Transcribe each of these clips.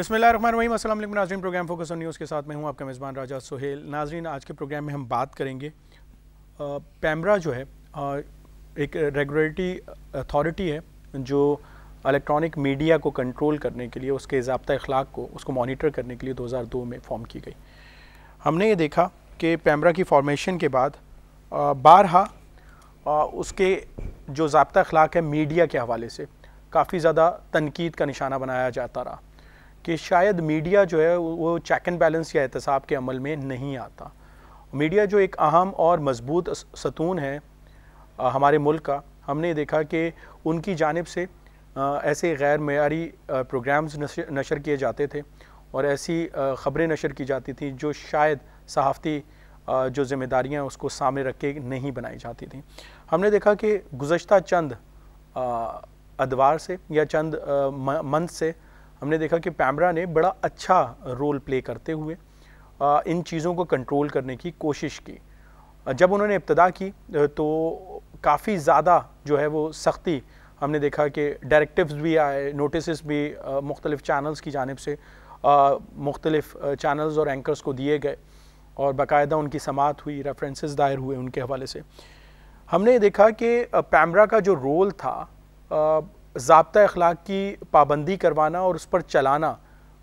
बिसमीम असल नाजरन प्रोग्राम फोकस ऑन न्यूज़ के साथ मैं हूं आपका मेज़बान राजा सोहेल नाजरन आज के प्रोग्राम में हम बात करेंगे पैमरा जो है आ, एक रेगुलेटरी अथॉरिटी है जो इलेक्ट्रॉनिक मीडिया को कंट्रोल करने के लिए उसके जबता अखलाक को उसको मॉनिटर करने के लिए 2002 में फॉर्म की गई हमने ये देखा कि पैमरा की फॉर्मेशन के बाद बारहा उसके जो जबता अखलाक है मीडिया के हवाले से काफ़ी ज़्यादा तनकीद का निशाना बनाया जाता रहा कि शायद मीडिया जो है वो चेक एंड बैलेंस या एहतसाब के अमल में नहीं आता मीडिया जो एक अहम और मजबूत सतून है हमारे मुल्क का हमने देखा कि उनकी जानब से ऐसे गैर मैारी प्रोग्राम्स नशर किए जाते थे और ऐसी ख़बरें नशर की जाती थी जो शायद सहाफ़ती जो ज़िम्मेदारियाँ उसको सामने रख के नहीं बनाई जाती थी हमने देखा कि गुज्त चंद अदवार से या चंद मंथ से हमने देखा कि पैमरा ने बड़ा अच्छा रोल प्ले करते हुए इन चीज़ों को कंट्रोल करने की कोशिश की जब उन्होंने इब्तदा की तो काफ़ी ज़्यादा जो है वो सख्ती हमने देखा कि डायरेक्टिव्स भी आए नोटिस भी मुख्तलिफ़ चैनल्स की जानब से मुख्तलिफ़ चैनल्स और एंकर्स को दिए गए और बाकायदा उनकी समात हुई रेफरेंसेस दायर हुए उनके हवाले से हमने देखा कि पैमरा का जो रोल था जबता अखलाक की पाबंदी करवाना और उस पर चलाना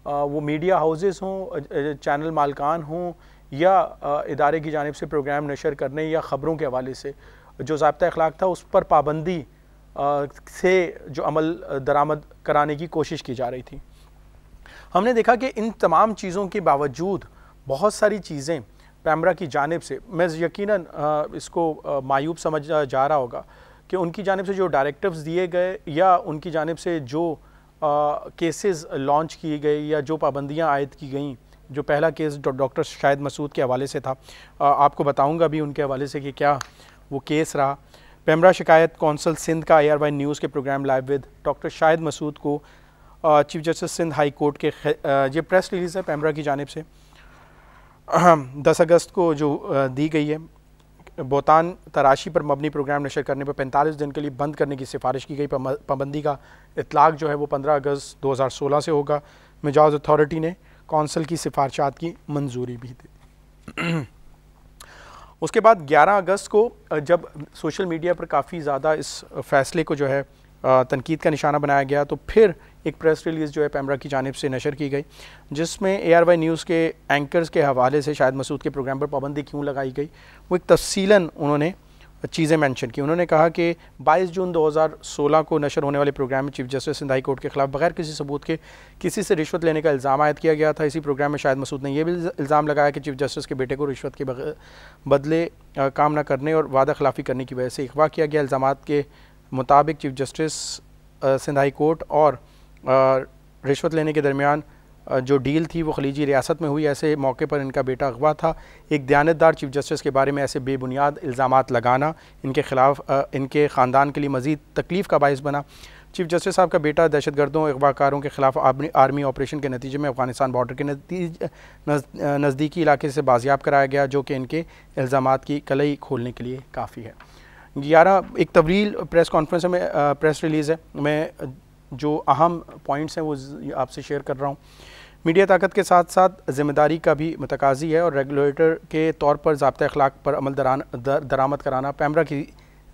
वो मीडिया हाउसेस हों चैनल मालकान हों या इदारे की जानब से प्रोग्राम नशर करने या ख़बरों के हवाले से जो जबता अखलाक था उस पर पाबंदी से जो अमल दरामद कराने की कोशिश की जा रही थी हमने देखा कि इन तमाम चीज़ों के बावजूद बहुत सारी चीज़ें पैमरा की जानब से मैं यकीनन इसको मायूब समझा जा रहा होगा कि उनकी जानब से जो डायरेक्टिव्स दिए गए या उनकी जानब से जो केसेस लॉन्च किए गए या जो पाबंदियाँ आयद की गई जो पहला केस डॉक्टर शाहिद मसूद के हवाले से था आ, आपको बताऊंगा भी उनके हवाले से कि क्या वो केस रहा पैमरा शिकायत कौंसल सिंध का आई आर वाई न्यूज़ के programme live with doctor Shahid Masood को chief justice Sindh high court के ये प्रेस रिलीज़ है पैमरा की जानब से दस अगस्त को जो दी गई है बोतान तराशी पर मबनी प्रोग्राम नशर करने पर 45 दिन के लिए बंद करने की सिफारिश की गई पाबंदी का इतलाक जो है वो 15 अगस्त 2016 से होगा मिजाज अथॉरिटी ने कौंसिल की सिफारशात की मंजूरी भी दी उसके बाद 11 अगस्त को जब सोशल मीडिया पर काफ़ी ज़्यादा इस फैसले को जो है तनकीद का निशाना बनाया गया तो फिर एक प्रेस रिलीज़ जो है पैमरा की जानब से नशर की गई जिसमें ए आर वाई न्यूज़ के एंकर्स के हवाले से शायद मसूद के प्रोग्राम पर पाबंदी क्यों लगाई गई वो एक तफसीला उन्होंने चीज़ें मैंशन की उन्होंने कहा कि 22 जून 2016 को नशर होने वाले प्रोग्राम में chief justice Sindh high court के खिलाफ बगैर किसी सबूत के किसी से रिश्वत लेने का इल्ज़ाम आयद किया गया था इसी प्रोग्राम में शायद मसूद ने यह भी इल्ज़ाम लगाया कि चीफ जस्टिस के बेटे को रिश्वत के बदले काम न करने और वादा खिलाफी करने की वजह से अगवा किया गया इल्ज़ाम के मुताबिक chief justice Sindh high court और रिश्वत लेने के दरमियान जो डील थी वो खलीजी रियासत में हुई ऐसे मौके पर इनका बेटा अगवा था एक दयानतदार चीफ जस्टिस के बारे में ऐसे बेबुनियाद इल्ज़ाम लगाना इनके ख़िलाफ़ इनके ख़ानदान के लिए मज़ीद तकलीफ़ का बायस बना चीफ जस्टिस साहब का बेटा दहशत गर्दों अगवाकारों के ख़िलाफ़ आर्मी ऑपरेशन के नतीजे में अफगानिस्तान बॉर्डर के नज़दीकी इलाके से बाजियाब कराया गया जो कि इनके इल्ज़ाम की कलई खोलने के लिए काफ़ी है ग्यारह एक तवील प्रेस कॉन्फ्रेंस में प्रेस रिलीज़ है मैं जो अहम पॉइंट्स हैं वो आपसे शेयर कर रहा हूँ मीडिया ताकत के साथ साथ जिम्मेदारी का भी मतकाजी है और रेगुलेटर के तौर पर जबत अखलाक पर अमल दरान दर, दरामद कराना पैमरा की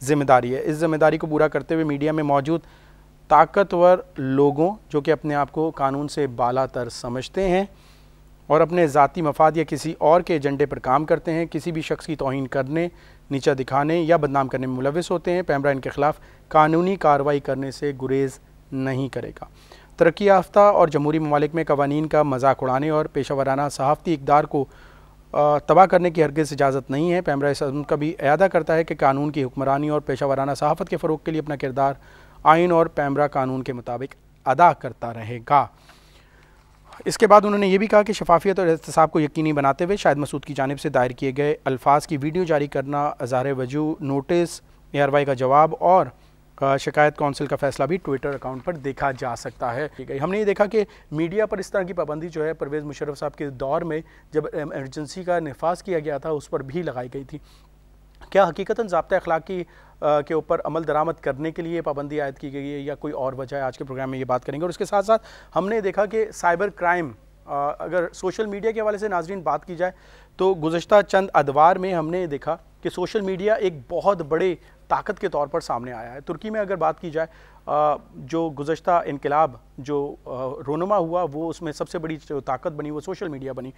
जिम्मेदारी है इस जिम्मेदारी को पूरा करते हुए मीडिया में मौजूद ताकतवर लोगों जो कि अपने आप को कानून से बाला तर समझते हैं और अपने ज़ाती मफाद या किसी और के एजेंडे पर काम करते हैं किसी भी शख्स की तोहन करने नीचा दिखाने या बदनाम करने में मुलविस होते हैं पैमरा इनके खिलाफ कानूनी कार्रवाई करने से गुरेज नहीं करेगा तरक्की याफ्ता और जमहूरी ममालिक में कवानीन का मजाक उड़ाने और पेशा वराना सहाफ़ती इकदार को तबाह करने की हरगज़ इजाज़त नहीं है पैमरा इस अजम का भी अदा करता है कि कानून की हुक्मरानी और पेशा वराना सहाफ़त के फ़रोग के लिए अपना किरदार आइन और पैमरा कानून के मुताबिक अदा करता रहेगा इसके बाद उन्होंने ये भी कहा कि शफाफियत और एहतसाब को यकीनी बनाते हुए शायद मसूद की जानब से दायर किए गए अल्फाज की वीडियो जारी करना अजहार वजू नोटिस ए आर वाई का जवाब और शिकायत काउंसिल का फैसला भी ट्विटर अकाउंट पर देखा जा सकता है ठीक है हमने ये देखा कि मीडिया पर इस तरह की पाबंदी जो है परवेज़ मुशरफ साहब के दौर में जब एमरजेंसी का नफाज किया गया था उस पर भी लगाई गई थी क्या हकीकता जबता अखलाक की के ऊपर अमल दरामद करने के लिए पाबंदी आयद की गई है या कोई और वजह है आज के प्रोग्राम में ये बात करेंगे और उसके साथ साथ हमने देखा कि साइबर क्राइम अगर सोशल मीडिया के हवाले से नाजरीन बात की जाए तो गुज्त चंद अदवार में हमने देखा कि सोशल मीडिया एक बहुत बड़े ताकत के तौर पर सामने आया है तुर्की में अगर बात की जाए जो गुज्त इनकलाब जो रोनमा हुआ वो उसमें सबसे बड़ी ताकत बनी वो सोशल मीडिया बनी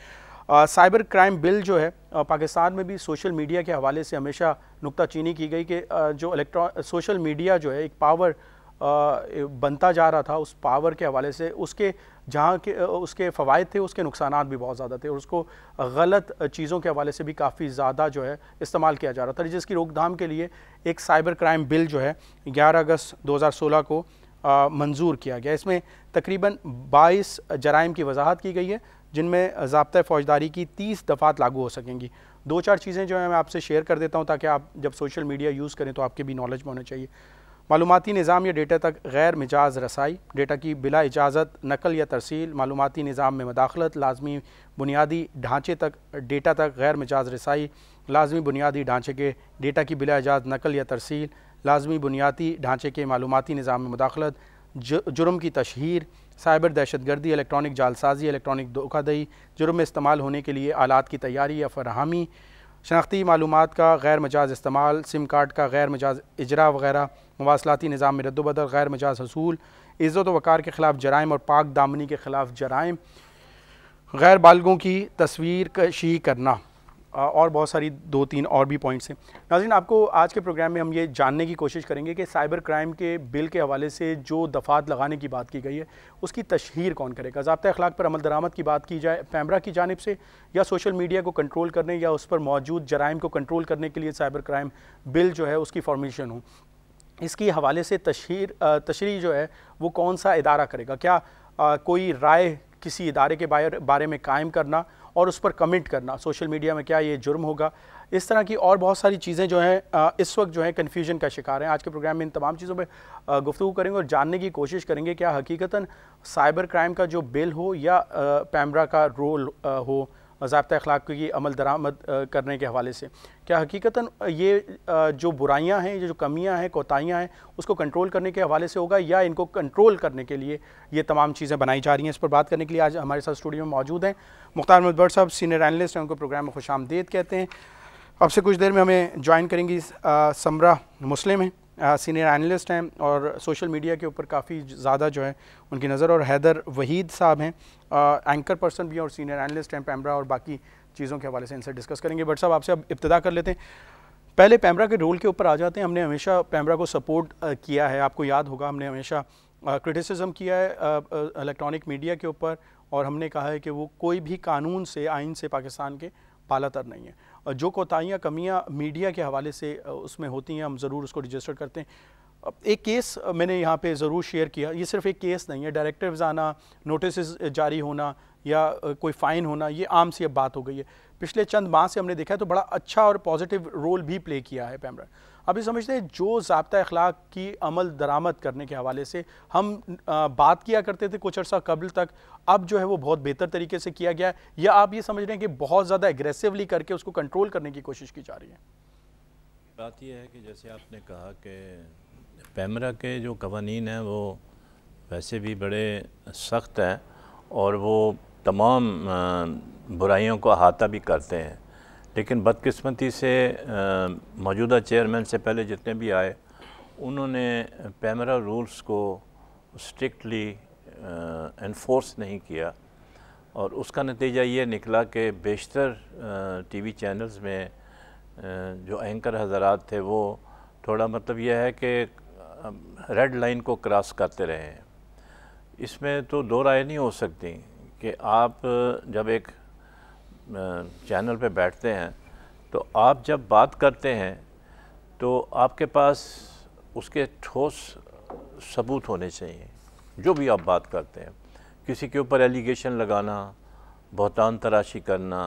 साइबर क्राइम बिल जो है पाकिस्तान में भी सोशल मीडिया के हवाले से हमेशा नुकताचीनी की गई कि जो इलेक्ट्रॉ सोशल मीडिया जो है एक पावर बनता जा रहा था उस पावर के हवाले से उसके जहाँ के उसके फ़वाद थे उसके नुकसान भी बहुत ज़्यादा थे और उसको गलत चीज़ों के हवाले से भी काफ़ी ज़्यादा जो है इस्तेमाल किया जा रहा था जिसकी रोकथाम के लिए एक साइबर क्राइम बिल जो है ग्यारह अगस्त 2016 को मंजूर किया गया इसमें तकरीबन 22 जराइम की वजाहत की गई है जिनमें जबत फ़ौजदारी की तीस दफ़ात लागू हो सकेंगी दो चार चीज़ें जो है मैं आपसे शेयर कर देता हूँ ताकि आप जब सोशल मीडिया यूज़ करें तो आपके भी नॉलेज में होना चाहिए मालूमती निज़ाम या डेटा तक गैर मिजाज रसाई डेटा की बिला इजाज़त नकल या तरसील मालूमती निज़ाम में मदाखलत लाजमी बुनियादी ढांचे तक डेटा तक गैर मिजाज रसाई लाजमी बुनियादी ढांचे के डेटा की बिला इजाज़ नकल या तरसील लाजमी बुनियादी ढांचे के मालूमती निज़ाम में मदाखलत जुर्म की तशहर साइबर दहशतगर्दी इलेक्ट्रॉनिक जालसाजी इलेक्ट्रॉनिक धोखादही जुर्म में इस्तेमाल होने के लिए आलात की तैयारी या फरहमी शनाख्ती मालूम का गैर मजाज इस्तेमाल सिम कार्ड का गैर मजाज इजरा वगैरह मवासलाती निज़ाम में रद्दबदल गैर मजाज हसूल इज़्ज़त वक़ार के ख़िलाफ़ जराइम और पाक दामनी के ख़िलाफ़ जराइम गैर बालगों की तस्वीर कशी करना और बहुत सारी दो तीन और भी पॉइंट्स हैं नाजिन आपको आज के प्रोग्राम में हम ये जानने की कोशिश करेंगे कि साइबर क्राइम के बिल के हवाले से जो दफात लगाने की बात की गई है उसकी तशहर कौन करेगा जबता अखलाक पर अमल दरामद की बात की जाए पैमरा की जानब से या सोशल मीडिया को कंट्रोल करने या उस पर मौजूद जराइम को कंट्रोल करने के लिए साइबर क्राइम बिल जो है उसकी फॉर्मेशन हो इसकी हवाले से तशहर तशरी जो है वो कौन सा इदारा करेगा क्या आ, कोई राय किसी इदारे के बारे में कायम करना और उस पर कमेंट करना सोशल मीडिया में क्या ये जुर्म होगा इस तरह की और बहुत सारी चीज़ें जो हैं इस वक्त जो है कन्फ्यूजन का शिकार हैं आज के प्रोग्राम में इन तमाम चीज़ों पर गुफ्तु करेंगे और जानने की कोशिश करेंगे क्या हकीकता साइबर क्राइम का जो बिल हो या पैमरा का रोल हो ज़बत अखलाक की अमल दरामद करने के हवाले से क्या हकीकता ये जो बुराइयाँ हैं ये जो कमियाँ हैं कोताहियाँ हैं उसको कंट्रोल करने के हवाले से होगा या इनको कंट्रोल करने के लिए ये तमाम चीज़ें बनाई जा रही हैं इस पर बात करने के लिए आज हमारे साथ स्टूडियो में मौजूद हैं मुख्तार मदबर साहब सीनियर एनलिस्ट हैं उनको प्रोग्राम में खुश कहते हैं अब से कुछ देर में हमें ज्वाइन करेंगी समरा मुस्लिम हैं सीनियर एनालिस्ट हैं और सोशल मीडिया के ऊपर काफ़ी ज़्यादा जो है उनकी नज़र और हैदर वहीद साहब हैं एंकर पर्सन भी हैं और सीनियर एनालिस्ट हैं पैमरा और बाकी चीज़ों के हवाले से इनसे डिस्कस करेंगे बट साहब आपसे अब इब्तदा कर लेते हैं पहले पैमरा के रोल के ऊपर आ जाते हैं हमने हमेशा पैमरा को सपोर्ट किया है आपको याद होगा हमने हमेशा क्रिटिसिज्म किया है इलेक्ट्रॉनिक मीडिया के ऊपर और हमने कहा है कि वो कोई भी कानून से आइन से पाकिस्तान के पालातर नहीं है जो कोताहियाँ कमियाँ मीडिया के हवाले से उसमें होती हैं हम ज़रूर उसको रजिस्टर करते हैं एक केस मैंने यहाँ पे ज़रूर शेयर किया ये सिर्फ एक केस नहीं है डायरेक्टिव्स आना नोटिस जारी होना या कोई फ़ाइन होना ये आम सी अब बात हो गई है पिछले चंद माह से हमने देखा है तो बड़ा अच्छा और पॉजिटिव रोल भी प्ले किया है पैमरा अभी समझते हैं जो जबता अखलाक की अमल दरामद करने के हवाले से हम आ, बात किया करते थे कुछ अर्सा कबल तक अब जो है वो बहुत बेहतर तरीके से किया गया है या आप ये समझ रहे हैं कि बहुत ज़्यादा एग्रेसिवली करके उसको कंट्रोल करने की कोशिश की जा रही है बात यह है कि जैसे आपने कहा कि पैमरा के जो कवानीन हैं वो वैसे भी बड़े सख्त हैं और वो तमाम बुराइयों को अहाता भी करते हैं लेकिन बदकस्मती से मौजूदा चेयरमैन से पहले जितने भी आए उन्होंने पैमरा रूल्स को स्ट्रिक्टली इन्फोर्स नहीं किया और उसका नतीजा ये निकला कि बेशतर टीवी चैनल्स में आ, जो एंकर हजरात थे वो थोड़ा मतलब यह है कि रेड लाइन को क्रॉस करते रहे इसमें तो दो राय नहीं हो सकती कि आप जब एक चैनल पे बैठते हैं तो आप जब बात करते हैं तो आपके पास उसके ठोस सबूत होने चाहिए जो भी आप बात करते हैं किसी के ऊपर एलिगेशन लगाना बहुतान तराशी करना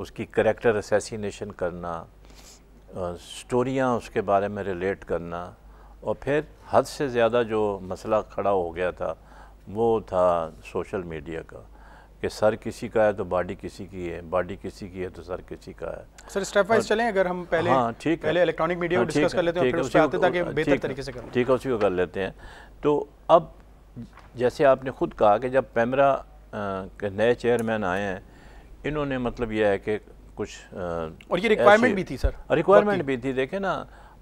उसकी करेक्टर असेसिनेशन करना स्टोरियाँ उसके बारे में रिलेट करना और फिर हद से ज़्यादा जो मसला खड़ा हो गया था वो था सोशल मीडिया का कि सर किसी का है तो बॉडी किसी की है बॉडी किसी की है तो सर किसी का है सर स्टेप वाइज चलें अगर हम पहले हाँ ठीक पहले इलेक्ट्रॉनिक मीडिया हाँ, को डिस्कस कर लेते हैं फिर आते ताकि बेहतर तरीके से करें ठीक है उसी को कर लेते हैं तो अब जैसे आपने खुद कहा कि जब पैमरा के नए चेयरमैन आए हैं इन्होंने मतलब यह है कि कुछ और ये रिक्वायरमेंट भी थी सर रिक्वायरमेंट भी थी देखे ना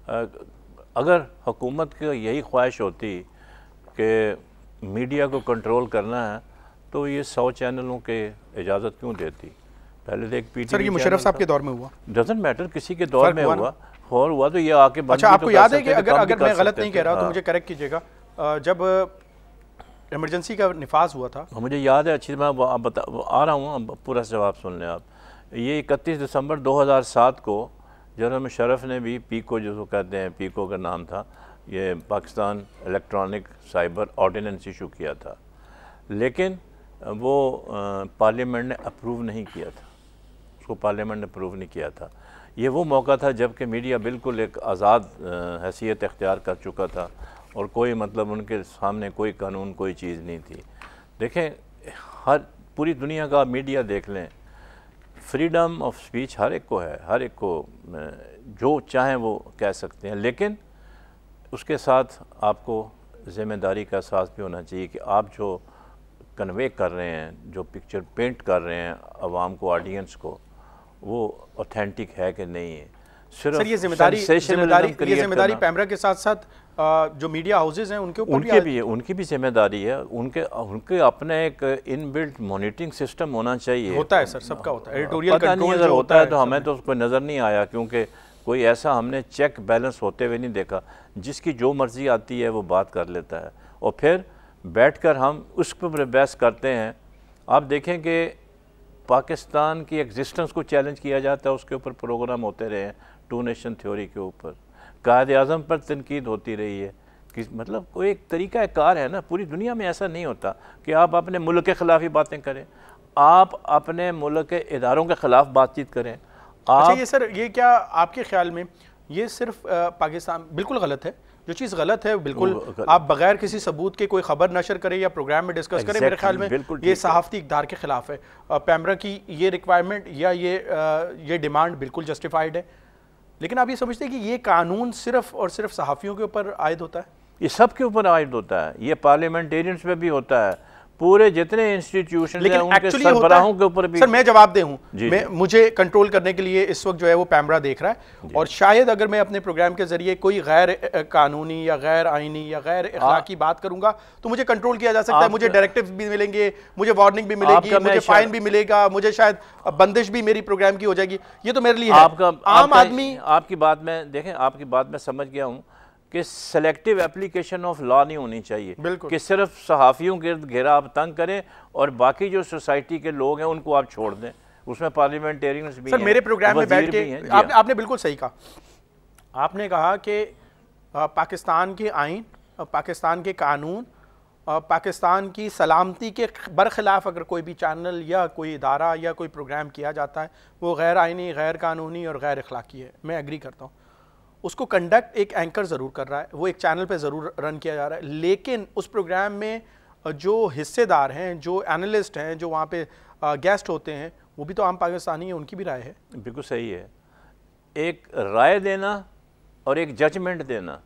अगर हुकूमत की यही ख्वाहिश होती कि मीडिया को कंट्रोल करना है तो ये सौ चैनलों के इजाज़त क्यों देती पहले तो एक पी मुशरफ साहब के दौर में हुआ डजेंट मैटर किसी के दौर में हुआ और हुआ तो ये आके अच्छा आपको तो याद है कि अगर अगर मैं गलत नहीं कह रहा तो हाँ। मुझे करेक्ट कीजिएगा जब इमरजेंसी का निफाज हुआ था मुझे याद है अच्छी मैं बता आ रहा हूँ पूरा जवाब सुन लें आप ये इकतीस दिसंबर 2007 को जनरल मुशरफ ने भी पीको जिसको कहते हैं पीको का नाम था ये Pakistan electronic cyber ordinance issue किया था लेकिन वो पार्लियामेंट ने अप्रूव नहीं किया था उसको पार्लियामेंट ने अप्रूव नहीं किया था ये वो मौका था जबकि मीडिया बिल्कुल एक आज़ाद हैसियत अख्तियार कर चुका था और कोई मतलब उनके सामने कोई कानून कोई चीज़ नहीं थी देखें हर पूरी दुनिया का मीडिया देख लें फ्रीडम ऑफ स्पीच हर एक को है हर एक को जो चाहें वो कह सकते हैं लेकिन उसके साथ आपको ज़िम्मेदारी का एहसास भी होना चाहिए कि आप जो कन्वे कर रहे हैं जो पिक्चर पेंट कर रहे हैं आवाम को ऑडियंस को वो ऑथेंटिक है कि नहीं है सिर्फ सर ये जिम्मेदारी जिम्मेदारी जिम्मेदारी पैमरा के साथ साथ जो मीडिया हाउसेज हैं उनके ऊपर उनके भी, है उनकी भी जिम्मेदारी है उनके उनके अपने एक इनबिल्ट मॉनिटरिंग सिस्टम होना चाहिए होता है सर सबका होता है एडिटोरियल हाँ। नहीं अगर होता है तो हमें तो उसको नज़र नहीं आया क्योंकि कोई ऐसा हमने चेक बैलेंस होते हुए नहीं देखा जिसकी जो मर्ज़ी आती है वो बात कर लेता है और फिर बैठकर हम उस पर बहस करते हैं आप देखें कि पाकिस्तान की एग्जिस्टेंस को चैलेंज किया जाता है उसके ऊपर प्रोग्राम होते रहे हैं टू नेशन थ्योरी के ऊपर कायद अजम पर तनकीद होती रही है कि मतलब कोई एक तरीका कार है ना पूरी दुनिया में ऐसा नहीं होता कि आप अपने मुल्क के ख़िलाफ़ ही बातें करें आप अपने मुल्क के इदारों के ख़िलाफ़ बातचीत करें अच्छा, आप अच्छा ये सर ये क्या आपके ख्याल में ये सिर्फ पाकिस्तान बिल्कुल गलत है जो चीज़ गलत है बिल्कुल आप बगैर किसी सबूत के कोई खबर नशर करें या प्रोग्राम में डिस्कस करें मेरे ख्याल में ये सहाफ़ती इकदार के ख़िलाफ़ है पैमरा की ये रिक्वायरमेंट या ये ये डिमांड बिल्कुल जस्टिफाइड है लेकिन आप ये समझते हैं कि ये कानून सिर्फ और सिर्फ सहाफ़ियों के ऊपर आयद होता है ये सब के ऊपर आयद होता है ये पार्लियामेंटेरियंस में भी होता है पूरे जितने इंस्टीट्यूशन लेकिन उनके सरबराहों के ऊपर भी सर मैं जवाब दे हूँ मैं मुझे कंट्रोल करने के लिए इस वक्त जो है वो पैमरा देख रहा है और शायद अगर मैं अपने प्रोग्राम के जरिए कोई गैर कानूनी या गैर आइनी या गैर इखलाकी बात करूंगा तो मुझे कंट्रोल किया जा सकता है मुझे डायरेक्टिव भी मिलेंगे मुझे वार्निंग भी मिलेगी मुझे फाइन भी मिलेगा मुझे शायद बंदिश भी मेरी प्रोग्राम की हो जाएगी ये तो मेरे लिए आपका आम आदमी आपकी बात में देखें आपकी बात में समझ गया हूँ कि सेलेक्टिव एप्लीकेशन ऑफ लॉ नहीं होनी चाहिए कि सिर्फ सहाफ़ियों गिर्द घेरा आप तंग करें और बाकी जो सोसाइटी के लोग हैं उनको आप छोड़ दें उसमें पार्लियामेंटेरियन भी सर मेरे प्रोग्राम में बैठ के आपने, आपने बिल्कुल सही कहा आपने कहा कि पाकिस्तान के आइन पाकिस्तान के कानून पाकिस्तान की सलामती के बरखिलाफ अगर कोई भी चैनल या कोई इदारा या कोई प्रोग्राम किया जाता है वो गैर आइनी गैर कानूनी और गैर अखलाकी है मैं एग्री करता हूँ उसको कंडक्ट एक एंकर ज़रूर कर रहा है वो एक चैनल पे ज़रूर रन किया जा रहा है लेकिन उस प्रोग्राम में जो हिस्सेदार हैं जो एनालिस्ट हैं जो वहाँ पे गेस्ट होते हैं वो भी तो आम पाकिस्तानी हैं उनकी भी राय है बिल्कुल सही है एक राय देना और एक जजमेंट देना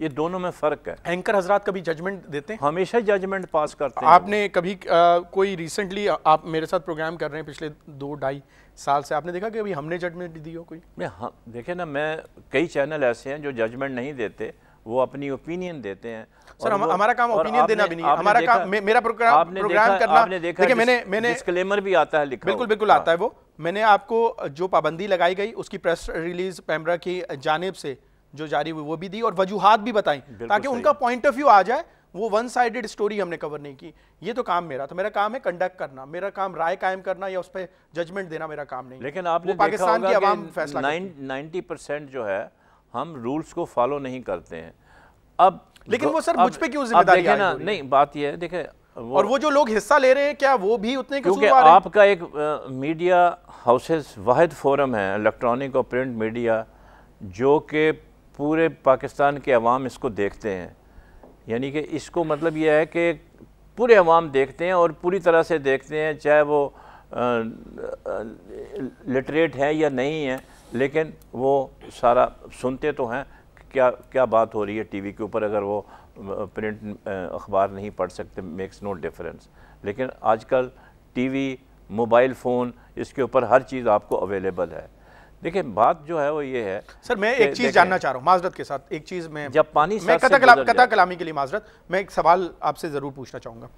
ये दोनों में फ़र्क है एंकर हजरात कभी जजमेंट देते हैं हमेशा जजमेंट पास करते हैं आपने कभी आ, कोई रिसेंटली आप मेरे साथ प्रोग्राम कर रहे हैं पिछले दो ढाई साल से आपने देखा कि अभी हमने जजमेंट दी हो कोई नहीं हम हाँ, देखे ना मैं कई चैनल ऐसे हैं जो जजमेंट नहीं देते वो अपनी ओपिनियन देते हैं सर हम, हमारा काम ओपिनियन देना भी नहीं है हमारा काम मे, मेरा प्रोग्राम आपने प्रोग्राम देखा, करना आपने देखा देखिए मैंने मैंने डिस्क्लेमर भी आता है लिखा बिल्कुल बिल्कुल आता है हाँ। वो मैंने आपको जो पाबंदी लगाई गई उसकी प्रेस रिलीज पैमरा की जानब से जो जारी हुई वो भी दी और वजूहत भी बताई ताकि उनका पॉइंट ऑफ व्यू आ जाए वो वन साइडेड स्टोरी हमने कवर नहीं की ये तो काम मेरा था मेरा काम है कंडक्ट करना मेरा काम राय कायम करना या उस पर जजमेंट देना मेरा काम नहीं लेकिन आपने पाकिस्तान की आवाम फैसला नाइनटी परसेंट जो है हम रूल्स को फॉलो नहीं करते हैं अब लेकिन वो सर मुझ पर क्यों जिम्मेदारी है ना नहीं बात यह है देखे वो, और वो जो लोग हिस्सा ले रहे हैं क्या वो भी उतने क्योंकि आपका एक आ, मीडिया हाउसेस वाहिद फोरम है इलेक्ट्रॉनिक और प्रिंट मीडिया जो कि पूरे पाकिस्तान के अवाम इसको देखते हैं यानी कि इसको मतलब यह है कि पूरे अवाम देखते हैं और पूरी तरह से देखते हैं चाहे वो लिटरेट है या नहीं है लेकिन वो सारा सुनते तो हैं क्या क्या बात हो रही है टीवी के ऊपर अगर वो प्रिंट अखबार नहीं पढ़ सकते मेक्स नो डिफरेंस लेकिन आजकल टीवी मोबाइल फ़ोन इसके ऊपर हर चीज़ आपको अवेलेबल है देखिए बात जो है वो ये है सर मैं एक चीज़ जानना चाह रहा हूँ माजरत के साथ एक चीज़ में जब पानी मैं कथा कला, कथा कलामी के लिए माजरत मैं एक सवाल आपसे ज़रूर पूछना चाहूँगा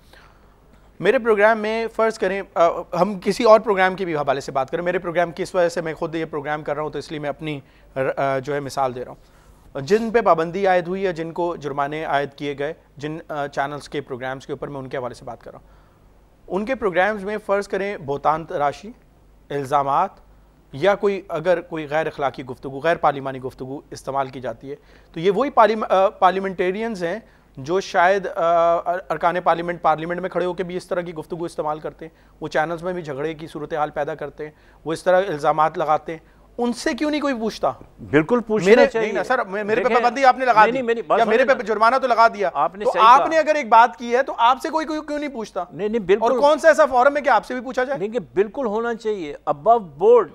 मेरे प्रोग्राम में फ़र्ज़ करें आ, हम किसी और प्रोग्राम के भी हवाले से बात करें मेरे प्रोग्राम की इस वजह से मैं खुद ये प्रोग्राम कर रहा हूँ तो इसलिए मैं अपनी र, जो है मिसाल दे रहा हूँ जिन पे पाबंदी आयद हुई है जिनको जुर्माने आयद किए गए जिन चैनल्स के प्रोग्राम्स के ऊपर मैं उनके हवाले से बात कर रहा हूँ उनके प्रोग्राम्स में फ़र्ज़ करें बोतान राशि इल्ज़ाम या कोई अगर कोई गैर अखलाकी गुफ्तु गैर पार्लिमानी गुफ्तु इस्तेमाल की जाती है तो ये वही पार्लिमेंटेरियंस पार्लियामेंटेरियंस हैं जो शायद अरकान पार्लियामेंट पार्लियामेंट में खड़े होकर भी इस तरह की गुफ्तु इस्तेमाल करते हैं वो चैनल्स में भी झगड़े की सूरत हाल पैदा करते हैं वो इस तरह इल्ज़ाम लगाते हैं उनसे क्यों नहीं कोई पूछता बिल्कुल मेरे, नहीं ना सर मेरे पे पाबंदी आपने लगा नहीं, दी नहीं, नहीं, या मेरे पे जुर्माना तो लगा दिया आपने तो आपने अगर एक बात की है तो आपसे कोई कोई क्यों नहीं पूछता नहीं नहीं बिल्कुल और कौन सा ऐसा फॉरम है कि आपसे भी पूछा जाए नहीं बिल्कुल होना चाहिए अब board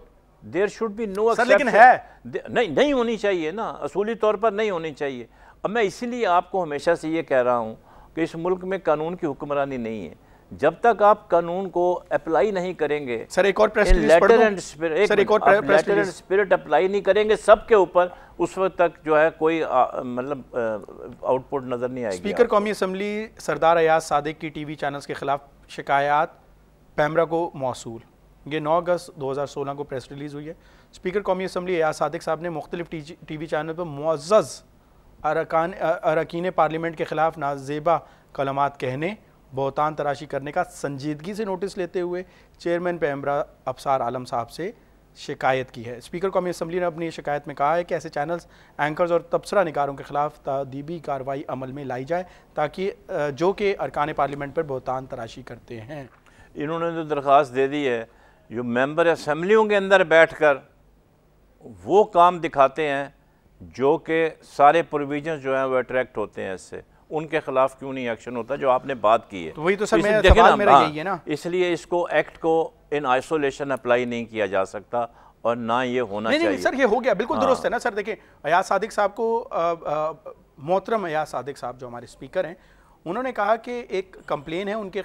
there should be no sir लेकिन है नहीं नहीं होनी चाहिए ना असूली तौर पर नहीं होनी चाहिए अब मैं इसीलिए आपको हमेशा से ये कह रहा हूँ कि इस मुल्क में कानून की हुक्मरानी नहीं है जब तक आप कानून को अप्लाई नहीं करेंगे सर एक और प्रेस लेटर एंड स्पिरिट एक लेटर एंड स्पिरिट अप्लाई नहीं करेंगे सबके ऊपर उस वक्त तक जो है कोई मतलब आउटपुट नज़र नहीं आएगी स्पीकर कौमी असम्बली सरदार अयाज सादिक की टीवी चैनल्स के खिलाफ शिकायत पैमरा को मौसू ये 9 अगस्त 2016 को प्रेस रिलीज़ हुई है स्पीकर कौमी असम्बली एयाज सादिक साहब ने मुख्तलिफ टी वी चैनल पर मुआज़ अरकान अरकान पार्लियामेंट के ख़िलाफ़ नाजेबा कलमात कहने बहुतान तराशी करने का संजीदगी से नोटिस लेते हुए चेयरमैन पैमरा अफसार आलम साहब से शिकायत की है स्पीकर कौमी असम्बली ने अपनी शिकायत में कहा है कि ऐसे चैनल्स एंकर्स और तबसरा निकारों के खिलाफ तदीबी कार्रवाई अमल में लाई जाए ताकि जो कि अरकान पार्लियामेंट पर बहुतान तराशी करते हैं इन्होंने जो दरख्वास्त दे दी है जो मेंबर असम्बलियों के अंदर बैठकर वो काम दिखाते हैं जो कि सारे प्रोविजन जो हैं वो अट्रैक्ट होते हैं इससे उनके खिलाफ क्यों नहीं एक्शन होता जो आपने बात की है तो वही तो सर मैं मेरा हाँ, यही है ना इसलिए इसको एक्ट को इन आइसोलेशन अप्लाई नहीं किया जा सकता और ना ये होना नहीं, चाहिए नहीं, सर ये हो गया बिल्कुल हाँ। दुरुस्त है ना सर देखिए अयाज सादिक साहब को मोहतरम अयाज सादिक साहब जो हमारे स्पीकर हैं उन्होंने कहा कि एक कंप्लेन है उनके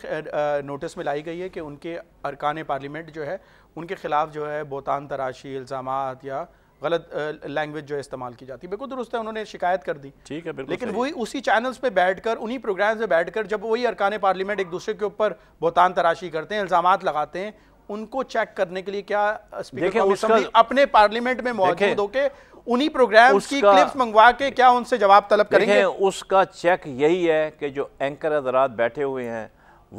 नोटिस में लाई गई है कि उनके अरकान पार्लियामेंट जो है उनके ख़िलाफ़ जो है बोतान तराशी इल्ज़ाम या गलत लैंग्वेज जो इस्तेमाल की जाती है बिल्कुल दुरुस्त है उन्होंने शिकायत कर दी ठीक है बिल्कुल लेकिन वही उसी चैनल्स पे बैठकर उन्हीं प्रोग्राम्स से बैठकर जब वही अरकान पार्लियामेंट एक दूसरे के ऊपर बोतान तराशी करते हैं इल्ज़ाम लगाते हैं उनको चेक करने के लिए क्या स्पीकर अपने पार्लियामेंट में मौजूद होके उन्हीं प्रोग्राम की क्लिप्स मंगवा के क्या उनसे जवाब तलब करेंगे उसका चेक यही है कि जो एंकर हजरात बैठे हुए हैं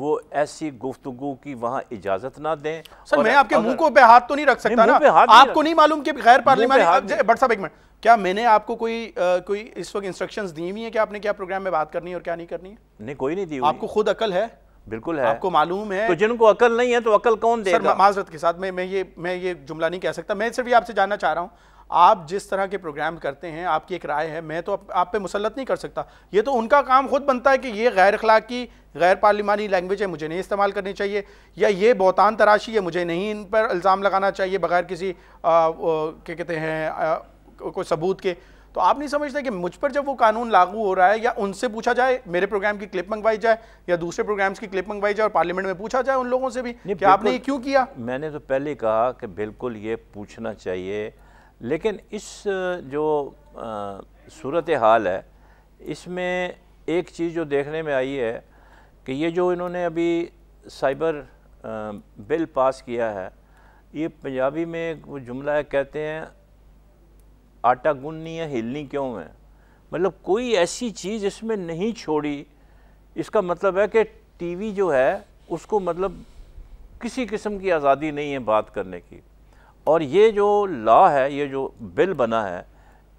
वो ऐसी गुफ्तगु की वहाँ इजाजत ना दें सर मैं आपके मुंह को पे हाथ तो नहीं रख सकता नहीं, ना आपको नहीं मालूम कि गैर पार्लियामानी बट साहब एक मिनट क्या मैंने आपको कोई आ, कोई इस वक्त इंस्ट्रक्शंस दी हुई है कि आपने क्या प्रोग्राम में बात करनी है और क्या नहीं करनी है नहीं कोई नहीं दी आपको खुद अकल है बिल्कुल है आपको मालूम है तो जिनको अकल नहीं है तो अकल कौन देगा सर माजरत के साथ मैं मैं ये मैं ये जुमला नहीं कह सकता मैं सिर्फ ये आपसे जानना चाह रहा हूँ आप जिस तरह के प्रोग्राम करते हैं आपकी एक राय है मैं तो आप, आप पे मुसलत नहीं कर सकता ये तो उनका काम खुद बनता है कि ये गैर अखलाकी गैर पार्लिमानी लैंग्वेज है मुझे नहीं इस्तेमाल करनी चाहिए या ये बोतान तराशी है मुझे नहीं इन पर इल्ज़ाम लगाना चाहिए बगैर किसी क्या कहते हैं कोई सबूत के तो आप नहीं समझते कि मुझ पर जब वो कानून लागू हो रहा है या उनसे पूछा जाए मेरे प्रोग्राम की क्लिप मंगवाई जाए या दूसरे प्रोग्राम्स की क्लिप मंगवाई जाए और पार्लियामेंट में पूछा जाए उन लोगों से भी कि आपने ये क्यों किया मैंने तो पहले कहा कि बिल्कुल ये पूछना चाहिए लेकिन इस जो सूरत हाल है इसमें एक चीज़ जो देखने में आई है कि ये जो इन्होंने अभी साइबर बिल पास किया है ये पंजाबी में एक वो जुमला है कहते हैं आटा गुननी या हिलनी क्यों है मतलब कोई ऐसी चीज़ इसमें नहीं छोड़ी इसका मतलब है कि टीवी जो है उसको मतलब किसी किस्म की आज़ादी नहीं है बात करने की और ये जो लॉ है ये जो बिल बना है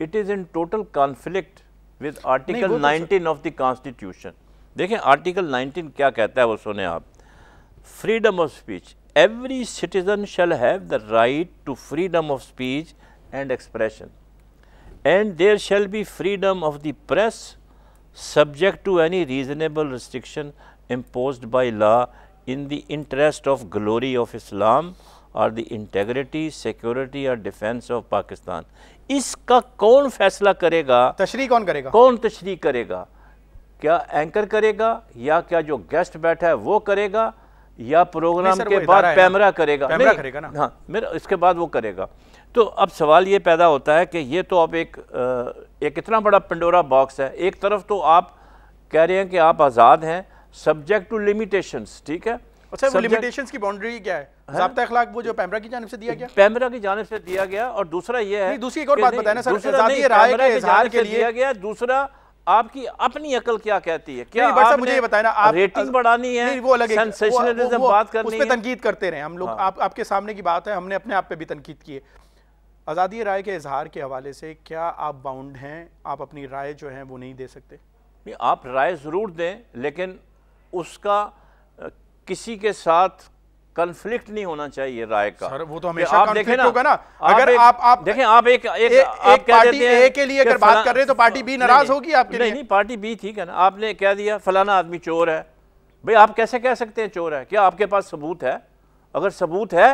it is in total conflict with article 19 of the constitution देखें आर्टिकल 19 क्या कहता है वो सुने आप freedom of speech every citizen shall have the right to freedom of speech and expression and there shall be freedom of the press subject to any reasonable restriction impose by law in the interest of glory of Islam और the integrity security और defence of Pakistan इसका कौन फैसला करेगा तशरी कौन करेगा कौन तशरी करेगा क्या एंकर करेगा या क्या जो गेस्ट बैठा है वो करेगा या प्रोग्राम के बाद पैमरा करेगा पैमरा करेगा ना हाँ मेरा इसके बाद वो करेगा तो अब सवाल ये पैदा होता है कि ये तो आप एक एक इतना बड़ा पंडोरा बॉक्स है एक तरफ तो आप कह रहे हैं कि आप आज़ाद हैं सब्जेक्ट टू लिमिटेशंस ठीक है अच्छा की बाउंड्री क्या है वो जो पैमरा की से दिया गया पैमरा की से दिया गया और दूसरा ये है दूसरी एक और बात बताया दूसरा आपकी अपनी अकल क्या कहती है क्या मुझे ये बताया ना आप रेटिंग बढ़ानी है वो अलग सेंसेशनलिज्म बात करनी है तनकीद करते रहे हम लोग हाँ। आप आपके सामने की बात है हमने अपने आप पे भी तनकीद की है आज़ादी राय के इजहार के हवाले से क्या आप बाउंड हैं आप अपनी राय जो है वो नहीं दे सकते नहीं आप राय ज़रूर दें लेकिन उसका किसी के साथ कॉन्फ्लिक्ट नहीं होना चाहिए राय का सर वो तो हमेशा आप देखें ना, होगा ना अगर आप आप आप देखें आप एक एक, एक, एक आप पार्टी ए के लिए अगर बात कर रहे हैं तो पार्टी बी नाराज होगी आपके नहीं लिए। नहीं पार्टी बी ठीक है ना आपने कह दिया फलाना आदमी चोर है भाई आप कैसे कह सकते हैं चोर है क्या आपके पास सबूत है अगर सबूत है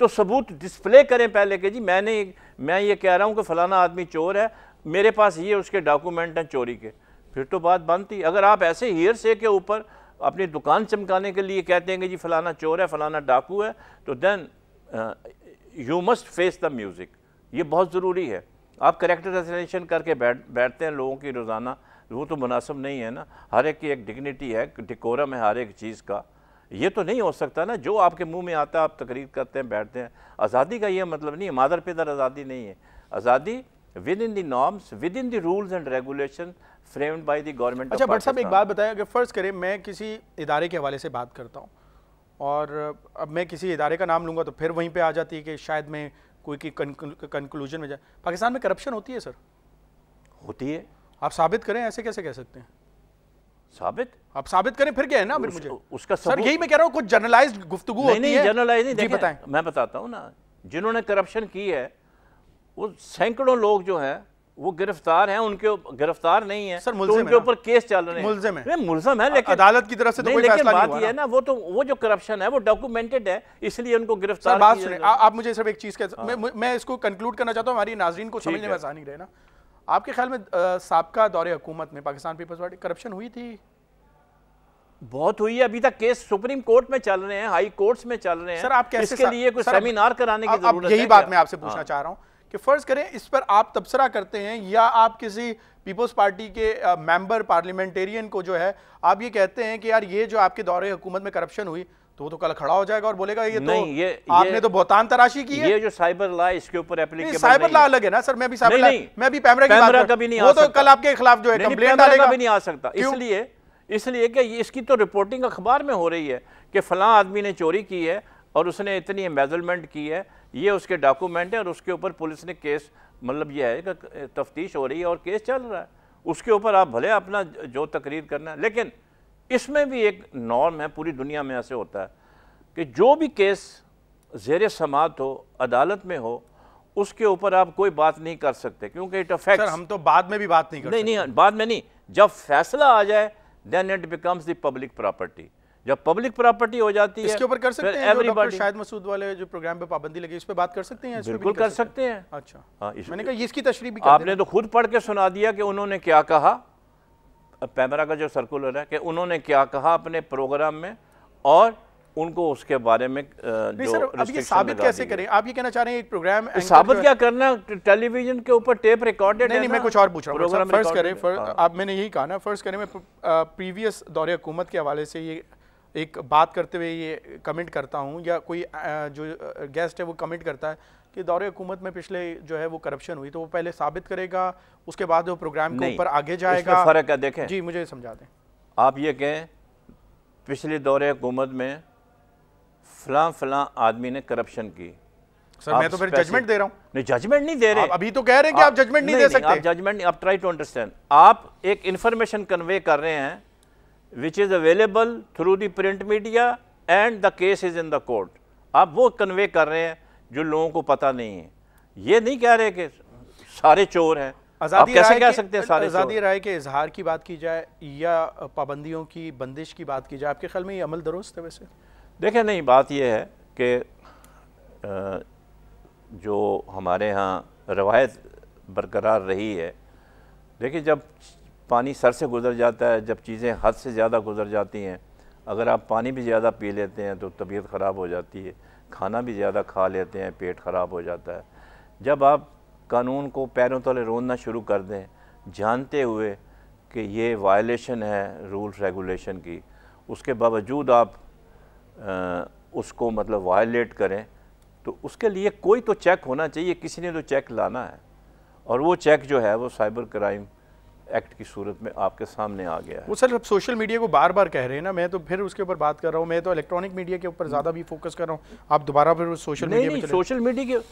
तो सबूत डिस्प्ले करें पहले के जी मैंने मैं ये कह रहा हूँ कि फलाना आदमी चोर है मेरे पास ये उसके डॉक्यूमेंट हैं चोरी के फिर तो बात बनती अगर आप ऐसे हीर से के ऊपर अपनी दुकान चमकाने के लिए कहते हैं कि जी फ़लाना चोर है फ़लाना डाकू है तो then you must face the music ये बहुत ज़रूरी है आप करेक्टर असोसिएशन करके बैठ बैठते हैं लोगों की रोज़ाना वो तो मुनासब नहीं है ना हर एक की एक डिग्निटी है डिकोरम है हर एक चीज़ का ये तो नहीं हो सकता ना जो आपके मुंह में आता है आप तकरीर करते हैं बैठते हैं आज़ादी का ये मतलब नहीं है मादर पेदर आज़ादी नहीं है आज़ादी within the norms within the rules and regulation framed by the government अच्छा बट साहब एक बात बताएं अगर फ़र्ज़ करें मैं किसी इदारे के हवाले से बात करता हूँ और अब मैं किसी इदारे का नाम लूँगा तो फिर वहीं पर आ जाती है कि शायद मैं कोई की कंक्लूजन में जाए पाकिस्तान में करप्शन होती है सर होती है आप साबित करें ऐसे कैसे कह सकते हैं साबित आप साबित करें फिर क्या है ना उस, मुझे उसका सर यही मैं कह रहा हूँ कुछ जर्नलाइज गुफ्तगु नहीं, नहीं जर्नलाइज नहीं देखिए बताएं मैं बताता हूँ ना जिन्होंने करप्शन की है वो सैकड़ों लोग जो हैं वो गिरफ्तार हैं उनके गिरफ्तार नहीं तो है सर मुल्जिम तो उनके ऊपर केस चल रहे हैं मुल्जिम है मुल्जिम है लेकिन अदालत की तरफ से तो कोई फैसला बात नहीं हुआ ना वो तो वो जो करप्शन है वो डॉक्यूमेंटेड है इसलिए उनको गिरफ्तार बात सुने आप मुझे सिर्फ एक चीज़ कह मैं, हाँ। मैं इसको कंक्लूड करना चाहता हूँ हमारी नाजरीन को समझने में आसानी रहे ना आपके ख्याल में सबका दौरे हुकूमत में पाकिस्तान पीपल्स पार्टी करप्शन हुई थी बहुत हुई है अभी तक केस सुप्रीम कोर्ट में चल रहे हैं हाई कोर्ट्स में चल रहे हैं सर आप कैसे इसके लिए कुछ सेमिनार कराने की जरूरत है यही बात मैं आपसे पूछना हाँ। चाह रहा हूँ कि फ़र्ज़ करें इस पर आप तबसरा करते हैं या आप किसी पीपल्स पार्टी के मेंबर पार्लियामेंटेरियन को जो है आप ये कहते हैं कि यार ये जो आपके दौरे हुकूमत में करप्शन हुई तो वो तो कल खड़ा हो जाएगा और बोलेगा ये तो नहीं, तो ये, आपने ये, तो बहुतान तराशी की है ये जो साइबर लॉ इसके ऊपर साइबर ला अलग है ना सर मैं भी साइबर नहीं, मैं भी पैमरा की बात कभी नहीं वो तो कल आपके खिलाफ जो है नहीं आ सकता इसलिए इसलिए कि इसकी तो रिपोर्टिंग अखबार में हो रही है कि फला आदमी ने चोरी की है और उसने इतनी एम्बेजलमेंट की है ये उसके डॉक्यूमेंट है और उसके ऊपर पुलिस ने केस मतलब ये है कि तफ्तीश हो रही है और केस चल रहा है उसके ऊपर आप भले अपना जो तकरीर करना है लेकिन इसमें भी एक नॉर्म है पूरी दुनिया में ऐसे होता है कि जो भी केस जेर समात हो अदालत में हो उसके ऊपर आप कोई बात नहीं कर सकते क्योंकि इट अफेक्ट हम तो बाद में भी बात नहीं कर नहीं नहीं बाद में नहीं जब फैसला आ जाए then it becomes the public property जब पब्लिक प्रॉपर्टी हो जाती इसके है इसके ऊपर कर सकते हैं जो शायद मसूद वाले जो प्रोग्राम पे पाबंदी लगी उस पर बात कर सकते हैं बिल्कुल कर सकते हैं अच्छा हाँ, मैंने कहा इसकी तशरी भी आपने तो खुद पढ़ के सुना दिया कि उन्होंने क्या कहा पैमरा का जो सर्कुलर है कि उन्होंने क्या कहा अपने प्रोग्राम में और उनको उसके बारे में जो सर अब ये साबित कैसे करें आप ये कहना चाह रहे हैं एक प्रोग्राम तो साबित क्या करना टेलीविजन के ऊपर टेप रिकॉर्डेड नहीं, नहीं मैं कुछ और पूछ रहा हूँ फर्ज करें हाँ। आप मैंने यही कहा ना फर्स्ट करें मैं प्रीवियस दौरे हुकूमत के हवाले से ये एक बात करते हुए ये कमेंट करता हूँ या कोई जो गेस्ट है वो कमेंट करता है कि दौरे हुकूमत में पिछले जो है वो करप्शन हुई तो वो पहले साबित करेगा उसके बाद वो प्रोग्राम के ऊपर आगे जाएगा फ़र्क है देखें जी मुझे समझा दें आप ये कहें पिछले दौरे हुकूमत में फलां फलां आदमी ने करप्शन की सर मैं तो फिर जजमेंट दे रहा हूँ नहीं जजमेंट नहीं दे रहे अभी तो कह रहे हैं कि आप, जजमेंट नहीं, नहीं दे सकते आप जजमेंट आप ट्राई टू अंडरस्टैंड आप एक इन्फॉर्मेशन कन्वे कर रहे हैं which is available through the print media and the case is in the court. आप वो कन्वे कर रहे हैं जो लोगों को पता नहीं है ये नहीं कह रहे कि सारे चोर हैं आजादी कैसे कह सकते हैं सारे आजादी राय के इजहार की बात की जाए या पाबंदियों की बंदिश की बात की जाए आपके ख्याल में ये अमल दुरुस्त है वैसे देखें नहीं बात यह है कि जो हमारे यहाँ रवायत बरकरार रही है देखिए जब पानी सर से गुजर जाता है जब चीज़ें हद से ज़्यादा गुजर जाती हैं अगर आप पानी भी ज़्यादा पी लेते हैं तो तबीयत ख़राब हो जाती है खाना भी ज़्यादा खा लेते हैं पेट ख़राब हो जाता है जब आप कानून को पैरों तले रोनना शुरू कर दें जानते हुए कि ये वायलेशन है रूल रेगुलेशन की उसके बावजूद आप आ, उसको मतलब वायलेट करें तो उसके लिए कोई तो चेक होना चाहिए किसी ने तो चेक लाना है और वो चेक जो है वो साइबर क्राइम एक्ट की सूरत में आपके सामने आ गया है वो सर अब सोशल मीडिया को बार बार कह रहे हैं ना मैं तो फिर उसके ऊपर बात कर रहा हूँ मैं तो इलेक्ट्रॉनिक मीडिया के ऊपर ज़्यादा भी फोकस कर रहा हूँ आप दोबारा फिर सोशल मीडिया सोशल मीडिया के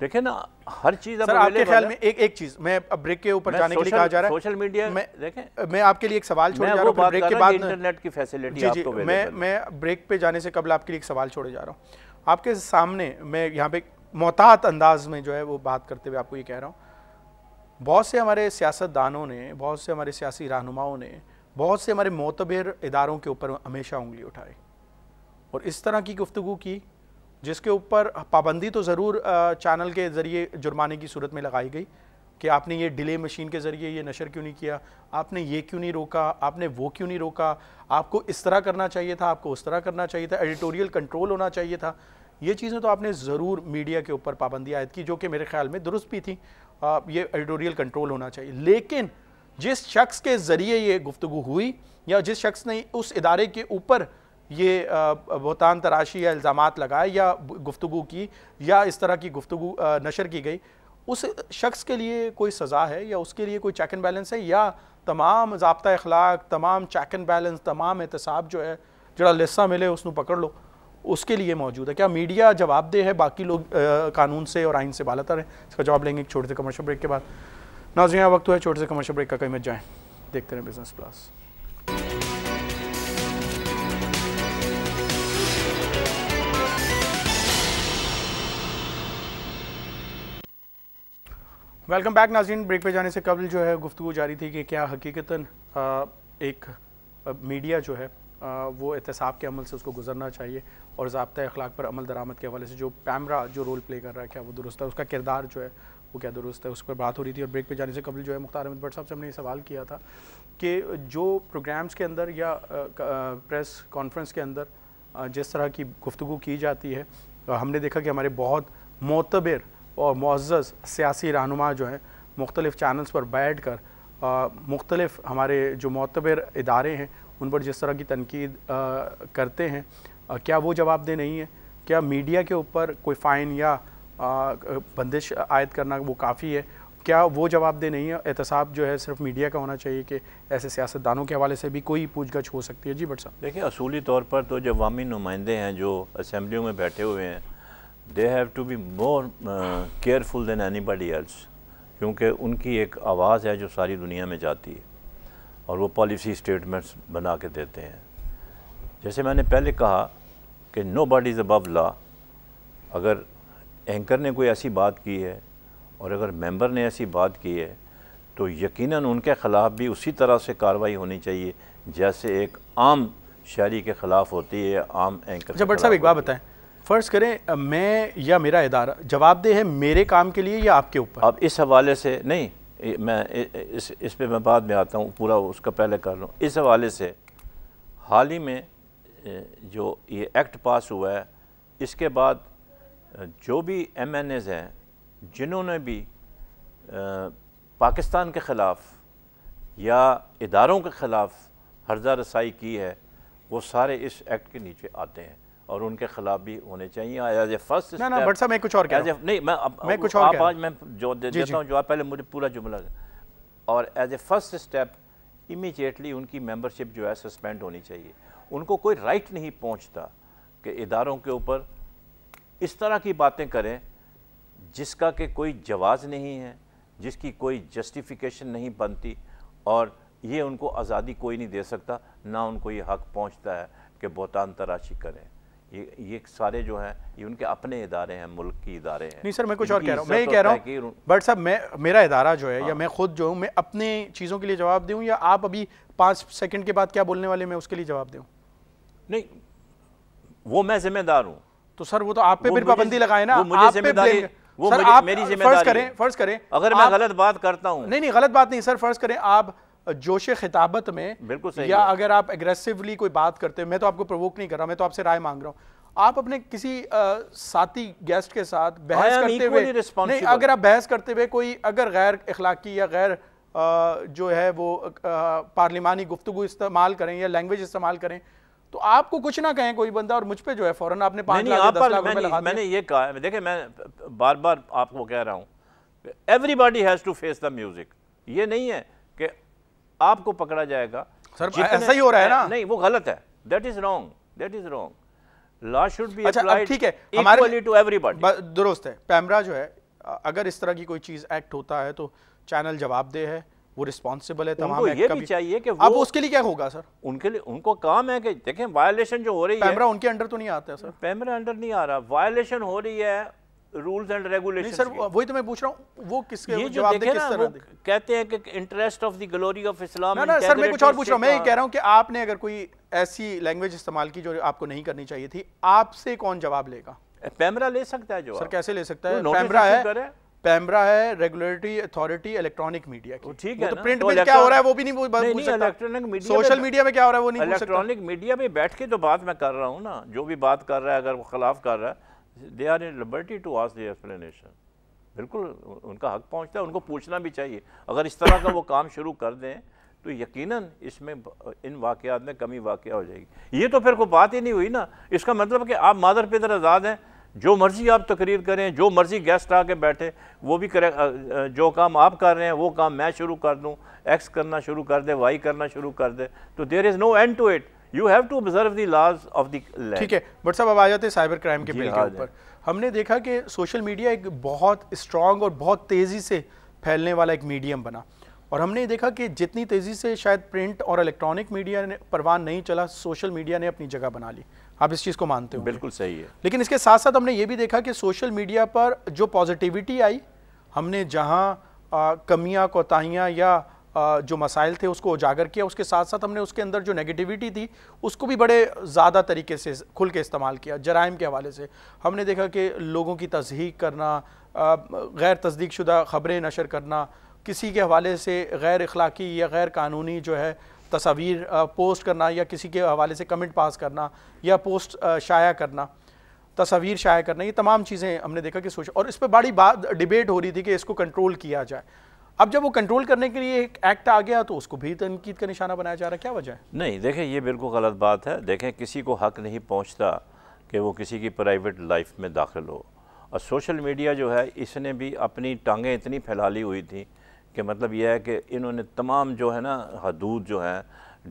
देखे ना हर चीज़ सर आपके ख्याल में एक एक चीज़ मैं अब ब्रेक के ऊपर जाने के लिए कहा जा रहा है सोशल मीडिया मैं देखें मैं आपके लिए एक सवाल छोड़ जा रहा हूँ ब्रेक के बाद इंटरनेट की फैसिलिटी जी जी मैं मैं ब्रेक पे जाने से कबल आपके लिए एक सवाल छोड़े जा रहा हूँ आपके सामने मैं यहाँ पे मोहतात अंदाज में जो है वो बात करते हुए आपको ये कह रहा हूँ बहुत से हमारे सियासतदानों ने बहुत से हमारे सियासी रहनुमाओं ने बहुत से हमारे मोतबिर इदारों के ऊपर हमेशा उंगली उठाई और इस तरह की गुफ्तु की जिसके ऊपर पाबंदी तो ज़रूर चैनल के ज़रिए जुर्माने की सूरत में लगाई गई कि आपने ये डिले मशीन के ज़रिए ये नशर क्यों नहीं किया आपने ये क्यों नहीं रोका आपने वो क्यों नहीं रोका आपको इस तरह करना चाहिए था आपको उस तरह करना चाहिए था एडिटोरियल कंट्रोल होना चाहिए था ये चीज़ें तो आपने ज़रूर मीडिया के ऊपर पाबंदी आयद की जो कि मेरे ख्याल में दुरुस्त भी थी ये एडिटोरियल कंट्रोल होना चाहिए लेकिन जिस शख्स के ज़रिए ये गुफ्तु हुई या जिस शख्स ने उस इदारे के ऊपर ये बहतान तराशी या इल्ज़ाम लगाए या गुफ्तु की या इस तरह की गुफ्तु नशर की गई उस शख्स के लिए कोई सज़ा है या उसके लिए कोई चेक एंड बैलेंस है या तमाम जबता अखलाक तमाम चेक एंड बैलेंस तमाम एहतसाब जो है जोड़ा लिस्सा मिले उसको पकड़ लो उसके लिए मौजूद है क्या मीडिया जवाबदेह है बाकी लोग आ, कानून से और आइन से बालातर हैं इसका जवाब लेंगे एक छोटे से कमर्शियल ब्रेक के बाद नाजरिया वक्त है छोटे से कमर्शियल ब्रेक का कहीं मत जाएँ देखते रहें business plus welcome back Nazeen break पे जाने से कबल जो है गुफ्तु जारी थी कि क्या हकीकता एक मीडिया जो है वो एहतसाब के अमल से उसको गुजरना चाहिए और जबता अखलाक पर अमल दरामद के हवाले से जो पैमरा जो रोल प्ले कर रहा है क्या वो दुरुस्त है उसका किरदार जो है वो क्या दुरुस्त है उस पर बात हो रही थी और ब्रेक पे जाने से कबल जो है मुख्तार अहमद भट्ट साहब से हमने ये सवाल किया था कि जो प्रोग्राम्स के अंदर या प्रेस कॉन्फ्रेंस के अंदर जिस तरह की गुफ्तु की जाती है तो हमने देखा कि हमारे बहुत मोतबर और मज़ज़ सियासी रहनुमा जो हैं मुख्तलिफ़ चैनल्स पर बैठ कर मुख्तलिफ़ हमारे जो मतबर इदारे हैं उन पर जिस तरह की तनकीद करते हैं क्या वो जवाबदेह नहीं है क्या मीडिया के ऊपर कोई फ़ाइन या बंदिश आयद करना वो काफ़ी है क्या वो जवाबदेह नहीं है एहतसाब जो है सिर्फ मीडिया का होना चाहिए कि ऐसे सियासतदानों के हवाले से भी कोई पूछगछ हो सकती है जी बट साहब देखिए असूली तौर पर तो जो वामी नुमाइंदे हैं जो असम्बलियों में बैठे हुए हैं they have to be more careful than anybody else क्योंकि उनकी एक आवाज़ है जो सारी दुनिया में जाती है और वो पॉलिसी स्टेटमेंट्स बना के देते हैं जैसे मैंने पहले कहा कि nobody is above law अगर एंकर ने कोई ऐसी बात की है और अगर मेंबर ने ऐसी बात की है तो यकीनन उनके ख़िलाफ़ भी उसी तरह से कार्रवाई होनी चाहिए जैसे एक आम शायरी के ख़िलाफ़ होती है आम एंकर अच्छा बट साहब एक बात बताएं फ़र्ज़ करें मैं या मेरा इदारा जवाबदेह है मेरे काम के लिए या आपके ऊपर अब इस हवाले से नहीं मैं इस इस पर मैं बाद में आता हूँ पूरा उसका पहले कर लूँ इस हवाले से हाल ही में जो ये एक्ट पास हुआ है इसके बाद जो भी एम एन एज़ हैं जिन्होंने भी पाकिस्तान के ख़िलाफ़ या इदारों के ख़िलाफ़ हर्जा रसाई की है वो सारे इस एक्ट के नीचे आते हैं और उनके खिलाफ भी होने चाहिए एज ए फर्स्ट ना ना बट साहब मैं कुछ और कह रहा नहीं मैं अब, मैं कुछ और आप आज मैं जो दे, जी, देता हूँ जो आप पहले मुझे पूरा जुमला और as a first step immediately उनकी मेंबरशिप जो है सस्पेंड होनी चाहिए उनको कोई राइट नहीं पहुँचता कि इदारों के ऊपर इस तरह की बातें करें जिसका कि कोई जवाज़ नहीं है जिसकी कोई जस्टिफिकेशन नहीं बनती और ये उनको आज़ादी कोई नहीं दे सकता ना उनको ये हक पहुँचता है कि बहतान तराशी करें ये ये सारे जो हैं ये उनके अपने इदारे हैं मुल्क की इदारे हैं नहीं सर मैं कुछ और कह रहा हूँ मैं ये कह रहा हूँ बट साहब मैं मेरा इदारा जो है या हाँ। मैं खुद जो हूँ मैं अपने चीज़ों के लिए जवाब दूँ या आप अभी पाँच सेकंड के बाद क्या बोलने वाले मैं उसके लिए जवाब दूँ नहीं वो मैं जिम्मेदार हूँ तो सर वो तो आप पे फिर पाबंदी लगाए ना मुझे जिम्मेदारी वो सर, मेरी जिम्मेदारी फर्ज करें फर्ज करें अगर मैं गलत बात करता हूँ नहीं नहीं गलत बात नहीं सर फर्ज करें आप जोश खिताबत में बिल्कुल सही या अगर आप एग्रेसिवली कोई बात करते हैं मैं तो आपको प्रवोक नहीं कर रहा मैं तो आपसे राय मांग रहा हूँ आप अपने किसी आ, साथी गेस्ट के साथ बहस करते हुए नहीं अगर आप बहस करते हुए कोई अगर गैर इखलाकी या गैर आ, जो है वो पार्लिमानी गुफ्तु इस्तेमाल करें या लैंग्वेज इस्तेमाल करें तो आपको कुछ ना कहें कोई बंदा और मुझ पे जो है फौरन आपने पाँच लाख दस लाख रुपए लगा मैंने ये कहा है देखिए मैं बार बार आपको कह रहा हूँ everybody has to face the music ये नहीं है आपको पकड़ा जाएगा सर ऐसा ही हो रहा है ना नहीं वो गलत है that is wrong that is wrong law should be अच्छा ठीक है हमारे टू एवरीबॉडी दुरुस्त है पैमरा जो है अगर इस तरह की कोई चीज एक्ट होता है तो चैनल जवाब दे है वो रिस्पॉन्सिबल है तमाम ये भी चाहिए कि अब उसके लिए क्या होगा सर उनके लिए उनको काम है कि देखें वायलेशन जो हो रही है पैमरा उनके अंडर तो नहीं आता है सर पैमरा अंडर नहीं आ रहा वायलेशन हो रही है रूल्स एंड रेगुलेशन सर वही तो मैं पूछ रहा हूँ वो किसके ये जो देखे किस तरह कहते हैं कि interest of the glory of Islam ना ना सर मैं कुछ और पूछ रहा हूँ मैं ये कह रहा हूँ कि आपने अगर कोई ऐसी लैंग्वेज इस्तेमाल की जो आपको नहीं करनी चाहिए थी आपसे कौन जवाब लेगा पैमरा ले सकता है जो सर कैसे ले सकता है पैमरा है पैमरा है रेगुलेटरी अथॉरिटी इलेक्ट्रॉनिक मीडिया की ठीक है तो प्रिंट में क्या हो रहा है वो भी नहीं पूछ सकता इलेक्ट्रॉनिक मीडिया सोशल मीडिया में क्या हो रहा है वो नहीं इलेक्ट्रॉनिक मीडिया में बैठ के जो तो बात मैं कर रहा हूँ ना जो भी बात कर रहा है अगर वो खिलाफ कर रहा है they are in liberty to आस द्लेशन एक्सप्लेनेशन बिल्कुल उनका हक पहुंचता है उनको पूछना भी चाहिए अगर इस तरह का वो काम शुरू कर दें तो यकीनन इसमें इन वाक़ात में कमी वाक़ हो जाएगी ये तो फिर कोई बात ही नहीं हुई ना इसका मतलब कि आप मादर पिदर आज़ाद हैं जो मर्ज़ी आप तकरीर करें जो मर्ज़ी गेस्ट आके बैठे वो भी करें जो काम आप कर रहे हैं वो काम मैं शुरू कर दूँ एक्स करना शुरू कर दे वाई करना शुरू कर दे तो there is no end to it you have to observe the laws of the ठीक है बट सब अब आ जाते हैं साइबर क्राइम के बिल हाँ के ऊपर हमने देखा कि सोशल मीडिया एक बहुत स्ट्रांग और बहुत तेज़ी से फैलने वाला एक मीडियम बना और हमने देखा कि जितनी तेज़ी से शायद प्रिंट और इलेक्ट्रॉनिक मीडिया ने परवान नहीं चला सोशल मीडिया ने अपनी जगह बना ली आप इस चीज़ को मानते हो बिल्कुल सही है लेकिन इसके साथ साथ हमने ये भी देखा कि सोशल मीडिया पर जो पॉजिटिविटी आई हमने जहाँ कमियाँ कोताहियाँ या जो मसाइल थे उसको उजागर किया उसके साथ साथ हमने उसके अंदर जो नेगेटिविटी थी उसको भी बड़े ज़्यादा तरीके से खुल के इस्तेमाल किया जराइम के हवाले से हमने देखा कि लोगों की तस्दीक करना गैर तस्दीक शुदा ख़बरें नशर करना किसी के हवाले से गैर अखलाक़ी या गैर कानूनी जो है तस्वीर पोस्ट करना या किसी के हवाले से कमेंट पास करना या पोस्ट शाया करना तस्वीर शाया करना ये तमाम चीज़ें हमने देखा कि सोच और इस पर बड़ी बात डिबेट हो रही थी कि इसको कंट्रोल किया जाए अब जब वो कंट्रोल करने के लिए एक एक्ट आ गया तो उसको भी तनकीद तो का निशाना बनाया जा रहा है क्या वजह है नहीं देखें ये बिल्कुल गलत बात है देखें किसी को हक नहीं पहुँचता कि वो किसी की प्राइवेट लाइफ में दाखिल हो और सोशल मीडिया जो है इसने भी अपनी टांगें इतनी फैला ली हुई थी कि मतलब यह है कि इन्होंने तमाम जो है ना हदूद जो है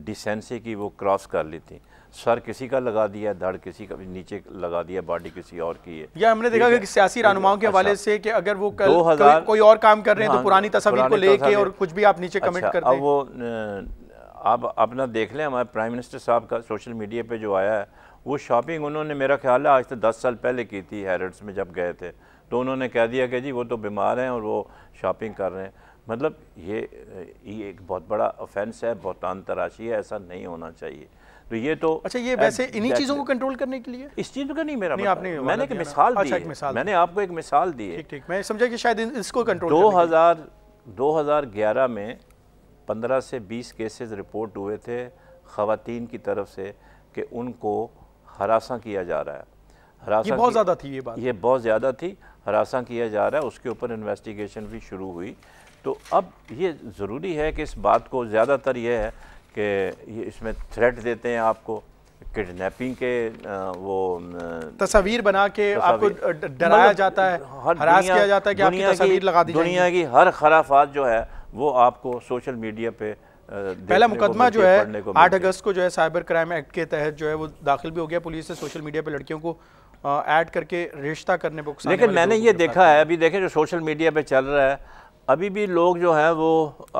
डिसेंसी की वो क्रॉस कर ली थी सर किसी का लगा दिया धड़ किसी का नीचे लगा दिया बॉडी किसी और की है या हमने देखा कि सियासी रहनुमाओं के अच्छा। हवाले से कि अगर वो कर, दो हजार कोई और काम कर रहे हैं तो हाँ, पुरानी तस्वीर को लेके और कुछ भी आप नीचे अच्छा, कमेंट कर अब वो आप अपना देख लें हमारे प्राइम मिनिस्टर साहब का सोशल मीडिया पर जो आया है वो शॉपिंग उन्होंने मेरा ख्याल है आज तक तो दस साल पहले की थी हेरड्स में जब गए थे तो उन्होंने कह दिया कि जी वो तो बीमार हैं और वो शॉपिंग कर रहे हैं मतलब ये ये एक बहुत बड़ा ऑफेंस है बहुत तराशी है ऐसा नहीं होना चाहिए तो ये तो अच्छा ये वैसे इन्हीं चीज़ों को कंट्रोल करने के लिए इस चीज़ का नहीं मेरा नहीं मतलब। आपने मैंने एक मिसाल अच्छा, एक मिसाल मैंने आपको एक मिसाल दी ठीक ठीक मैं समझा कि शायद इसको कंट्रोल दो हज़ार में पंद्रह से बीस केसेस रिपोर्ट हुए थे खातन की तरफ से कि उनको हरासा किया जा रहा है हरासा बहुत ज़्यादा थी ये बात ये बहुत ज़्यादा थी हरासा किया जा रहा है उसके ऊपर इन्वेस्टिगेशन भी शुरू हुई तो अब ये ज़रूरी है कि इस बात को ज़्यादातर यह है कि ये इसमें थ्रेट देते हैं आपको किडनैपिंग के वो तस्वीर बना के आपको डराया मतलब जाता है हरास किया जाता है कि आपकी तस्वीर लगा दी दुनिया की हर खराफात जो है वो आपको सोशल मीडिया पे पहला मुकदमा जो है आठ अगस्त को जो है साइबर क्राइम एक्ट के तहत जो है वो दाखिल भी हो गया पुलिस से सोशल मीडिया पे लड़कियों को ऐड करके रिश्ता करने पर लेकिन मैंने ये देखा है अभी देखें जो सोशल मीडिया पे चल रहा है अभी भी लोग जो हैं वो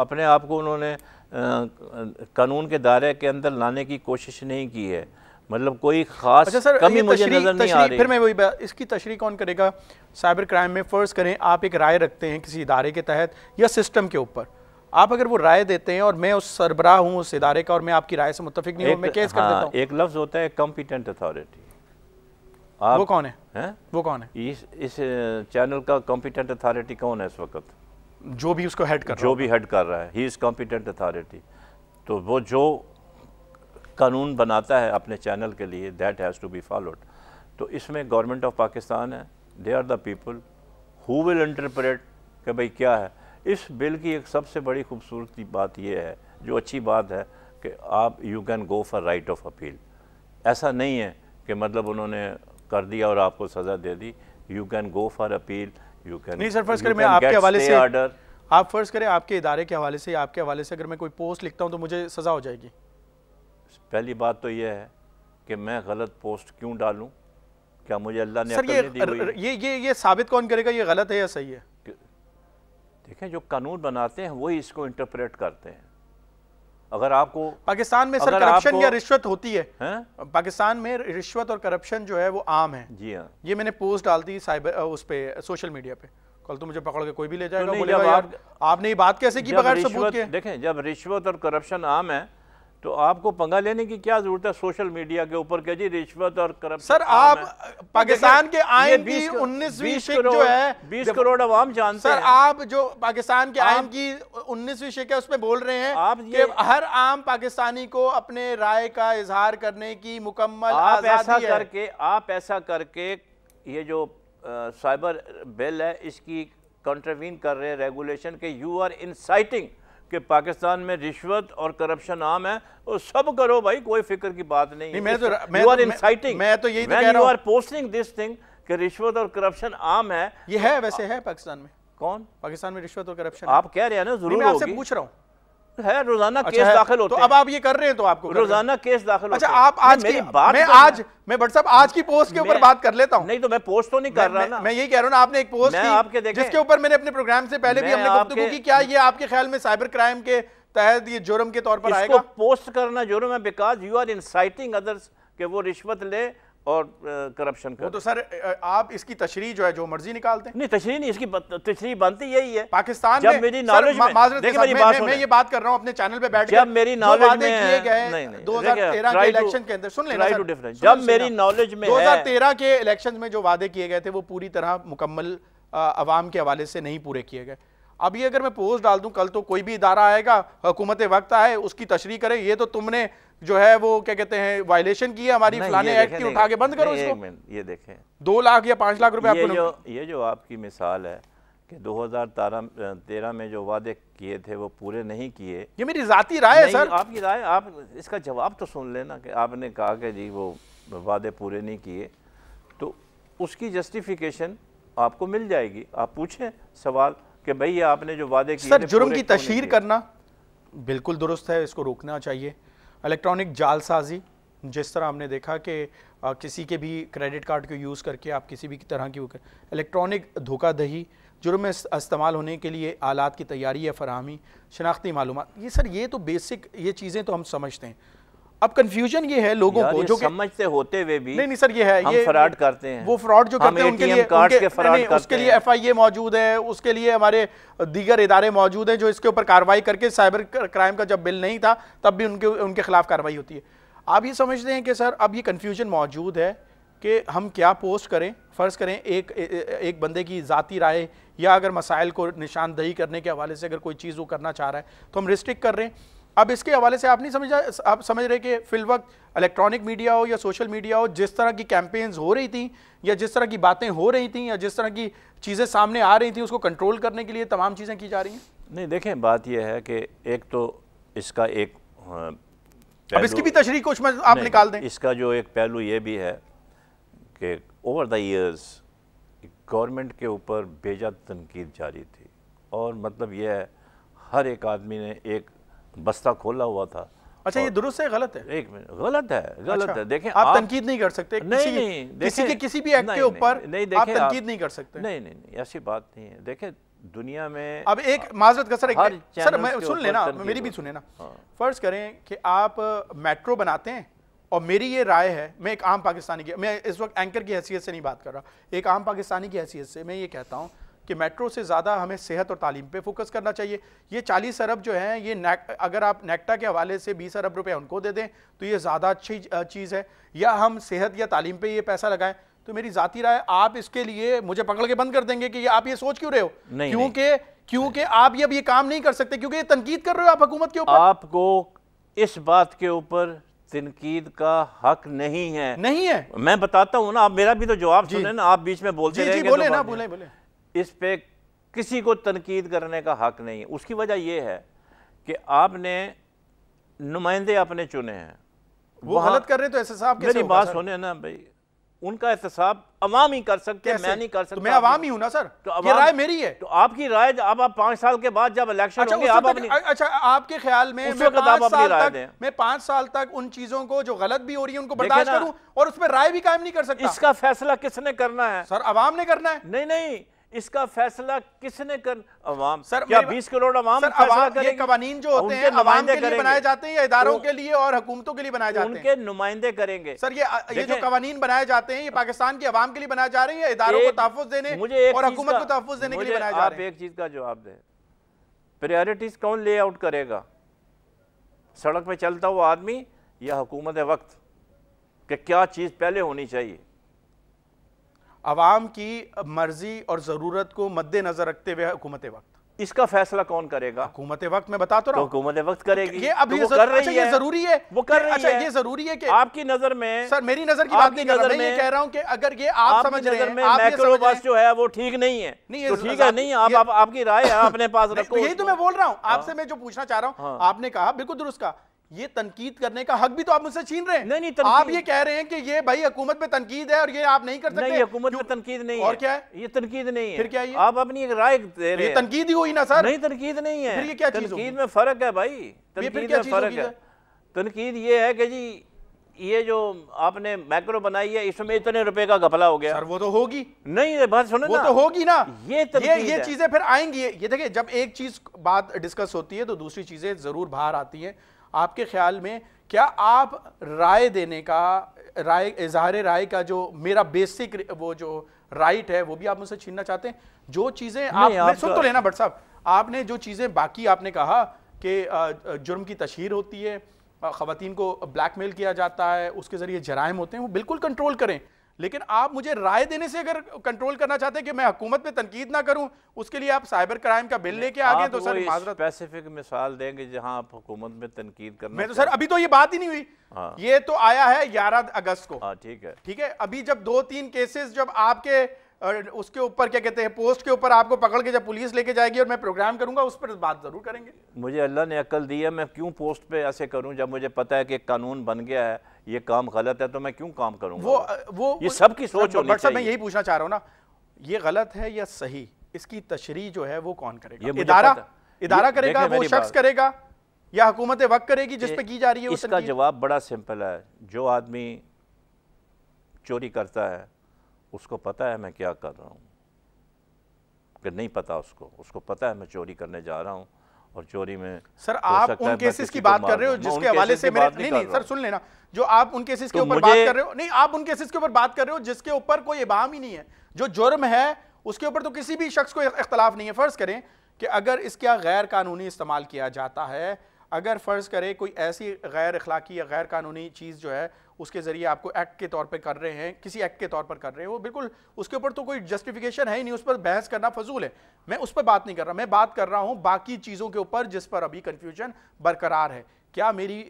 अपने आप को उन्होंने कानून के दायरे के अंदर लाने की कोशिश नहीं की है मतलब कोई खास अच्छा सर कमी मुझे नजर नहीं आ रही फिर मैं वही इसकी तशरी कौन करेगा साइबर क्राइम में फ़र्ज़ करें आप एक राय रखते हैं किसी इदारे के तहत या सिस्टम के ऊपर आप अगर वो राय देते हैं और मैं उस सरबराह हूँ उस इदारे का और मैं आपकी राय से मुतफिक नहीं हूँ मैं केस हाँ, कर देता हूँ एक लफ्ज़ होता है कॉम्पिटेंट अथॉरिटी वो कौन है, है? वो कौन है इस इस चैनल का कॉम्पिटेंट अथॉरिटी कौन है इस वक्त जो भी उसको हेड कर जो भी हेड कर रहा है ही इज़ कॉम्पिटेंट अथॉरिटी तो वो जो कानून बनाता है अपने चैनल के लिए that has to be followed तो इसमें गवर्नमेंट ऑफ पाकिस्तान है they are the people who will interpret कि भाई क्या है इस बिल की एक सबसे बड़ी खूबसूरती बात यह है जो अच्छी बात है कि आप you can go for right of appeal ऐसा नहीं है कि मतलब उन्होंने कर दिया और आपको सज़ा दे दी you can go for appeal you can नहीं सर फर्स्ट करें मैं आपके हवाले से ऑर्डर आप फर्स्ट करें आपके इदारे के हवाले से आपके हवाले से अगर मैं कोई पोस्ट लिखता हूँ तो मुझे सज़ा हो जाएगी पहली बात तो यह है कि मैं गलत पोस्ट क्यों डालूँ क्या मुझे अल्लाह ने सर ये, ये, ये ये ये साबित कौन करेगा ये गलत है या सही है देखें जो कानून बनाते हैं वही इसको इंटरप्रेट करते हैं अगर आपको पाकिस्तान में सर करप्शन या रिश्वत होती है, है पाकिस्तान में रिश्वत और करप्शन जो है वो आम है जी हाँ ये मैंने पोस्ट डाल दी साइबर उस पर सोशल मीडिया पे कल तो मुझे पकड़ के कोई भी ले तो जाएगा बोलेगा आप, आपने ये बात कैसे की बगैर सबूत के देखें जब रिश्वत और करप्शन आम है तो आपको पंगा लेने की क्या जरूरत है सोशल मीडिया के ऊपर के जी रिश्वत और करप्ट सर आप पाकिस्तान के आयन की उन्नीसवीं शिक जो है बीस करोड़ अवाम जानते सर आप जो पाकिस्तान के आयन की उन्नीसवीं शिक है उसमें बोल रहे हैं आप ये हर आम पाकिस्तानी को अपने राय का इजहार करने की मुकम्मल आप ऐसा करके आप ऐसा करके ये जो साइबर बिल है इसकी कंट्रवीन कर रहे हैं रेगुलेशन के यू आर इंसाइटिंग कि पाकिस्तान में रिश्वत और करप्शन आम है और तो सब करो भाई कोई फिक्र की बात नहीं, नहीं मैं तो मैं यू आर इनसाइटिंग मैं तो यही तो कह रहा पोस्टिंग दिस थिंग कि रिश्वत और करप्शन आम है ये है तो वैसे है पाकिस्तान में कौन पाकिस्तान में रिश्वत और करप्शन आप कह रहे हैं ना जरूर मैं आपसे पूछ रहा हूँ है रोजाना अच्छा, केस दाखिल तो होते तो अब आप ये कर रहे हैं तो आपको रोजाना केस दाखिल अच्छा आप आज बात मैं आज मैं भट्ट साहब आज की पोस्ट के ऊपर बात कर लेता हूं नहीं तो मैं पोस्ट तो नहीं कर रहा ना मैं यही कह रहा हूं ना आपने एक पोस्ट आपके जिसके ऊपर मैंने अपने प्रोग्राम से पहले भी हमने की क्या ये आपके ख्याल में साइबर क्राइम के तहत ये जुर्म के तौर पर आएगा पोस्ट करना जुर्म है because you are inciting others के वो रिश्वत ले और करप्शन का तो सर आप इसकी तशरी जो है जो मर्जी निकालते हैं नहीं तशरी नहीं इसकी तशरी बनती यही है पाकिस्तान जब में, मेरी नॉलेज में मेरी बात मैं, मैं ये बात कर रहा हूँ अपने चैनल पे बैठ जब मेरी नॉलेज में किए गए 2013 के इलेक्शन के अंदर सुन लेना जब मेरी नॉलेज में 2013 के इलेक्शन में जो वादे किए गए थे वो पूरी तरह मुकम्मल आवाम के हवाले से नहीं पूरे किए गए अभी अगर मैं पोस्ट डाल दूं कल तो कोई भी इदारा आएगा हुकूमत वक्त आए उसकी तशरी करे ये तो तुमने जो है वो क्या कहते हैं वायलेशन की है हमारी फलाने एक्ट की उठा के बंद करो इसको ये देखें दो लाख या पाँच लाख रुपए आपको ये जो आपकी मिसाल है कि 2013 में जो वादे किए थे वो पूरे नहीं किए ये मेरी जाती राय है सर आपकी राय आप इसका जवाब तो सुन लेना कि आपने कहा कि जी वो वादे पूरे नहीं किए तो उसकी जस्टिफिकेशन आपको मिल जाएगी आप पूछें सवाल कि भाई आपने जो वादे किए सर जुर्म की तशहर करना बिल्कुल दुरुस्त है इसको रोकना चाहिए इलेक्ट्रॉनिक जालसाजी जिस तरह हमने देखा कि किसी के भी क्रेडिट कार्ड को यूज़ करके आप किसी भी तरह की इलेक्ट्रॉनिक धोखाधही जुर्म में इस्तेमाल होने के लिए आलात की तैयारी या फरहमी शनाख्ती मालूम ये सर ये तो बेसिक ये चीज़ें तो हम समझते हैं अब कंफ्यूजन ये है लोगों को जो समझते होते हुए भी नहीं नहीं सर ये है ये फ्रॉड करते हैं वो फ्रॉड जो करते हैं उनके लिए उनके, के फ्रॉड करते उसके लिए मौजूद है उसके लिए हमारे दीगर इदारे मौजूद हैं जो इसके ऊपर कार्रवाई करके साइबर क्राइम का जब बिल नहीं था तब भी उनके उनके खिलाफ कार्रवाई होती है आप ये समझते हैं कि सर अब ये कन्फ्यूजन मौजूद है कि हम क्या पोस्ट करें फ़र्ज़ करें एक एक बंदे की ज़ाती राय या अगर मसाइल को निशानदही करने के हवाले से अगर कोई चीज़ वो करना चाह रहा है तो हम रिस्ट्रिक्ट कर रहे हैं अब इसके हवाले से आप नहीं समझ आप समझ रहे कि फिल वक्त इलेक्ट्रॉनिक मीडिया हो या सोशल मीडिया हो जिस तरह की कैंपेन्स हो रही थी या जिस तरह की बातें हो रही थी या जिस तरह की चीज़ें सामने आ रही थी उसको कंट्रोल करने के लिए तमाम चीज़ें की जा रही हैं नहीं देखें बात यह है कि एक तो इसका एक अब इसकी भी तशरी कुछ मैं आप निकाल दें इसका जो एक पहलू ये भी है कि ओवर द ईयर्स गवर्नमेंट के ऊपर बेजा तनकीद जारी थी और मतलब यह है हर एक आदमी ने एक बस्ता खोला हुआ था अच्छा ये दुरुस्त है गलत है एक मिनट गलत है गलत अच्छा, है देखें आप, आप तनकीद नहीं कर सकते नहीं किसी, नहीं किसी के किसी भी एक्ट के ऊपर नहीं देखें आप तनकीद नहीं कर सकते नहीं नहीं नहीं ऐसी बात नहीं है देखें दुनिया में अब एक माजरत का सर एक सर मैं सुन लेना मेरी भी सुने ना फर्ज करें कि आप मेट्रो बनाते हैं और मेरी ये राय है मैं एक आम पाकिस्तानी की मैं इस वक्त एंकर की हैसियत से नहीं बात कर रहा एक आम पाकिस्तानी की हैसियत से मैं ये कहता हूँ कि मेट्रो से ज़्यादा हमें सेहत और तालीम पे फोकस करना चाहिए ये चालीस अरब जो हैं ये अगर आप नेक्टा के हवाले से बीस अरब रुपए उनको दे दें तो ये ज़्यादा अच्छी चीज़ है या हम सेहत या तालीम पे ये पैसा लगाएं तो मेरी ज़ाती राय आप इसके लिए मुझे पकड़ के बंद कर देंगे कि ये आप ये सोच क्यों रहे हो क्योंकि क्योंकि आप ये अब ये काम नहीं कर सकते क्योंकि ये तनकीद कर रहे हो आप हुकूमत के ऊपर आपको इस बात के ऊपर तनकीद का हक नहीं है नहीं है मैं बताता हूँ ना आप मेरा भी तो जवाब सुने ना आप बीच में बोलते जी, जी, बोले तो ना बोले बोले इस पर किसी को तनकीद करने का हक नहीं है उसकी वजह यह है कि आपने नुमाइंदे अपने चुने हैं वो गलत कर रहे तो ऐसे साहब मेरी बात सुने ना भाई उनका एहतसाब अवाम ही कर सकते मैं नहीं कर सकता तो मैं अवाम ही हूं ना सर तो ये राय मेरी है तो आपकी राय अब आप पांच साल के बाद जब इलेक्शन अच्छा, होंगे आप अपनी अच्छा आपके ख्याल में मैं पांच साल तक मैं पांच साल तक उन चीजों को जो गलत भी हो रही है उनको बर्दाश्त करूं और उसमें राय भी कायम नहीं कर सकता इसका फैसला किसने करना है सर अवाम ने करना है नहीं नहीं इसका फैसला किसने कर अवाम सर क्या 20 करोड़ अवाम सर, अवाम ये जो होते हैं अवाम के लिए बनाए जाते हैं या इधारों तो के लिए और हुकूमतों के लिए बनाए जाते हैं उनके नुमाइंदे करेंगे सर ये ये जो कवानीन बनाए जाते हैं ये पाकिस्तान की अवाम के लिए बनाए जा रहे हैं या इधारों को तहफुज देने मुझे और हुकूमत को तहफुज देने के लिए बनाए जा एक चीज़ का जवाब दें प्रायोरिटीज कौन ले आउट करेगा सड़क पर चलता हुआ आदमी या हुकूमत वक्त कि क्या चीज़ पहले होनी चाहिए आवाम की मर्जी और ज़रूरत को मद्देनज़र रखते हुए हुकूमत वक्त इसका फैसला कौन करेगा हुकूमत वक्त में बता तो रहा तो हूँ तो वक्त करेगी ये अभी तो ये, कर रही अच्छा, है। जरूरी है वो कर रही अच्छा, है ये जरूरी है कि आपकी नजर में सर मेरी नजर की बात नहीं नजर में कह रहा हूँ कि अगर ये आप समझ रहे हैं आप मैक्रोबस जो है वो ठीक नहीं है नहीं तो ठीक है नहीं आप आपकी राय है अपने पास रखो यही तो मैं बोल रहा हूँ आपसे हाँ। मैं जो पूछना चाह रहा हूँ हाँ। आपने कहा बिल्कुल दुरुस्त कहा ये तनकीद करने का हक भी तो आप मुझसे छीन रहे हैं नहीं नहीं आप ये कह रहे हैं कि ये भाई हुकूमत पे तनकीद है और ये आप नहीं कर सकते नहीं हुकूमत पे तनकीद नहीं और क्या है ये तनकीद नहीं है फिर क्या है आप अपनी एक राय दे रहे हैं तनकीद ही हुई ना सर नहीं तनकीद नहीं है फिर ये क्या तनकीद में फर्क है भाई तनकीद में फर्क है तनकीद ये है कि जी ये जो आपने मैक्रो बनाई है इसमें इतने रुपए का घपला हो गया सर वो तो होगी नहीं बात सुनो वो ना तो होगी ना ये ये ये चीजें फिर आएंगी ये देखिए जब एक चीज बात डिस्कस होती है तो दूसरी चीजें जरूर बाहर आती हैं आपके ख्याल में क्या आप राय देने का राय इजहार राय का जो मेरा बेसिक वो जो राइट है वो भी आप मुझसे छीनना चाहते हैं जो चीज़ें आप, आप सुन तो लेना भट्ट साहब आपने जो चीज़ें बाकी आपने कहा कि जुर्म की तशहर होती है खातन को ब्लैकमेल किया जाता है उसके ज़रिए जराइम होते हैं वो बिल्कुल कंट्रोल करें लेकिन आप मुझे राय देने से अगर कंट्रोल करना चाहते हैं कि मैं हुकूमत पे तनकीद ना करूं उसके लिए आप साइबर क्राइम का बिल लेके आ गए तो सर स्पेसिफिक मिसाल देंगे जहां आप हुकूमत में तनकीद करना मैं तो सर अभी तो ये बात ही नहीं हुई हाँ। ये तो आया है ग्यारह अगस्त को हाँ, ठीक है ठीक है अभी जब दो तीन केसेस जब आपके और उसके ऊपर क्या कहते हैं पोस्ट के ऊपर आपको पकड़ के जब पुलिस लेके जाएगी और मैं प्रोग्राम करूंगा उस पर बात ज़रूर करेंगे मुझे अल्लाह ने अकल दी है मैं क्यों पोस्ट पे ऐसे करूं जब मुझे पता है कि कानून बन गया है ये काम गलत है तो मैं क्यों काम करूंगा वो वो ये सबकी सोच होनी चाहिए मैं यही पूछना चाह रहा हूँ ना ये गलत है या सही इसकी तशरी जो है वो कौन करेगा इदारा इदारा करेगा वो शख्स करेगा या हुकूमत वक्त करेगी जिसपे की जा रही है उसका जवाब बड़ा सिंपल है जो आदमी चोरी करता है उसको पता है मैं क्या कर रहा हूँ कि नहीं पता उसको उसको पता है मैं चोरी करने जा रहा हूँ और चोरी में सर आप उन केसेस की बात कर रहे हो जिसके हवाले से मेरे नहीं नहीं सर सुन लेना जो आप उन केसेस के तो ऊपर बात कर रहे हो नहीं आप उन केसेस के ऊपर बात कर रहे हो जिसके ऊपर कोई इबाम ही नहीं है जो जुर्म है उसके ऊपर तो किसी भी शख्स को इख्तलाफ नहीं है फर्ज करें कि अगर इसका गैर कानूनी इस्तेमाल किया जाता है अगर फ़र्ज़ करें कोई ऐसी गैर अखलाकी या गैर कानूनी चीज़ जो है उसके ज़रिए आपको एक्ट के तौर पर कर रहे हैं किसी एक्ट के तौर पर कर रहे हैं वो बिल्कुल उसके ऊपर तो कोई जस्टिफिकेशन है ही नहीं उस पर बहस करना फजूल है मैं उस पर बात नहीं कर रहा मैं बात कर रहा हूँ बाकी चीज़ों के ऊपर जिस पर अभी कन्फ्यूजन बरकरार है क्या मेरी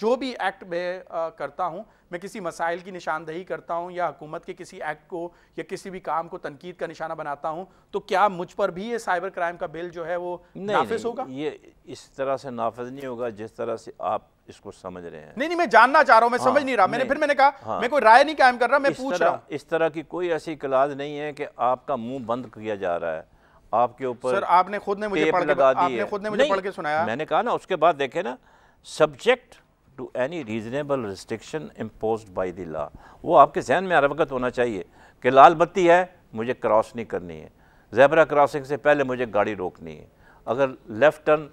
जो भी एक्ट मैं करता हूँ मैं किसी मसाइल की निशानदही करता हूँ या हुकूमत के किसी एक्ट को या किसी भी काम को तनकीद का निशाना बनाता हूँ तो क्या मुझ पर भी ये साइबर क्राइम का बिल जो है वो नाफिज होगा ये इस तरह से नाफिज नहीं होगा जिस तरह से आप इसको समझ रहे हैं नहीं नहीं मैं जानना चाह रहा हूँ मैं हाँ, समझ नहीं रहा मैंने फिर मैंने कहा हाँ, मैं कोई राय नहीं कायम कर रहा मैं पूछ रहा इस तरह की कोई ऐसी क्लाज नहीं है कि आपका मुंह बंद किया जा रहा है आपके ऊपर सर आपने खुद ने मुझे पढ़ आपने खुद ने मुझे पढ़ के सुनाया मैंने कहा ना उसके बाद देखे ना subject to any reasonable restriction impose by the law वो आपके जहन में हर वक्त होना चाहिए कि लाल बत्ती है मुझे क्रॉस नहीं करनी है जैबरा क्रॉसिंग से पहले मुझे गाड़ी रोकनी है अगर लेफ़्ट टर्न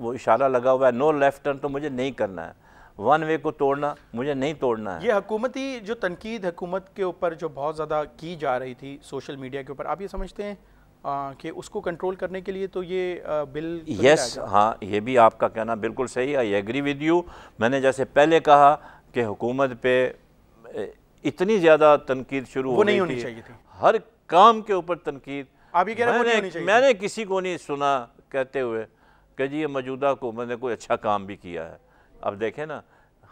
वो इशारा लगा हुआ है नो लेफ़्ट टर्न तो मुझे नहीं करना है वन वे को तोड़ना मुझे नहीं तोड़ना है ये हुकूमती जो तनकीद हकूमत के ऊपर जो बहुत ज़्यादा की जा रही थी सोशल मीडिया के ऊपर आप ये समझते हैं कि उसको कंट्रोल करने के लिए तो ये आ, बिल यस yes, हाँ ये भी आपका कहना बिल्कुल सही आई एग्री विद यू मैंने जैसे पहले कहा कि हुकूमत पे इतनी ज़्यादा तनकीद शुरू हो नहीं होनी चाहिए थी हर काम के ऊपर तनकीद आप ही कह रहे मैंने, मैंने किसी को नहीं सुना कहते हुए कि जी ये मौजूदा हुकूमत ने कोई अच्छा काम भी किया है अब देखें ना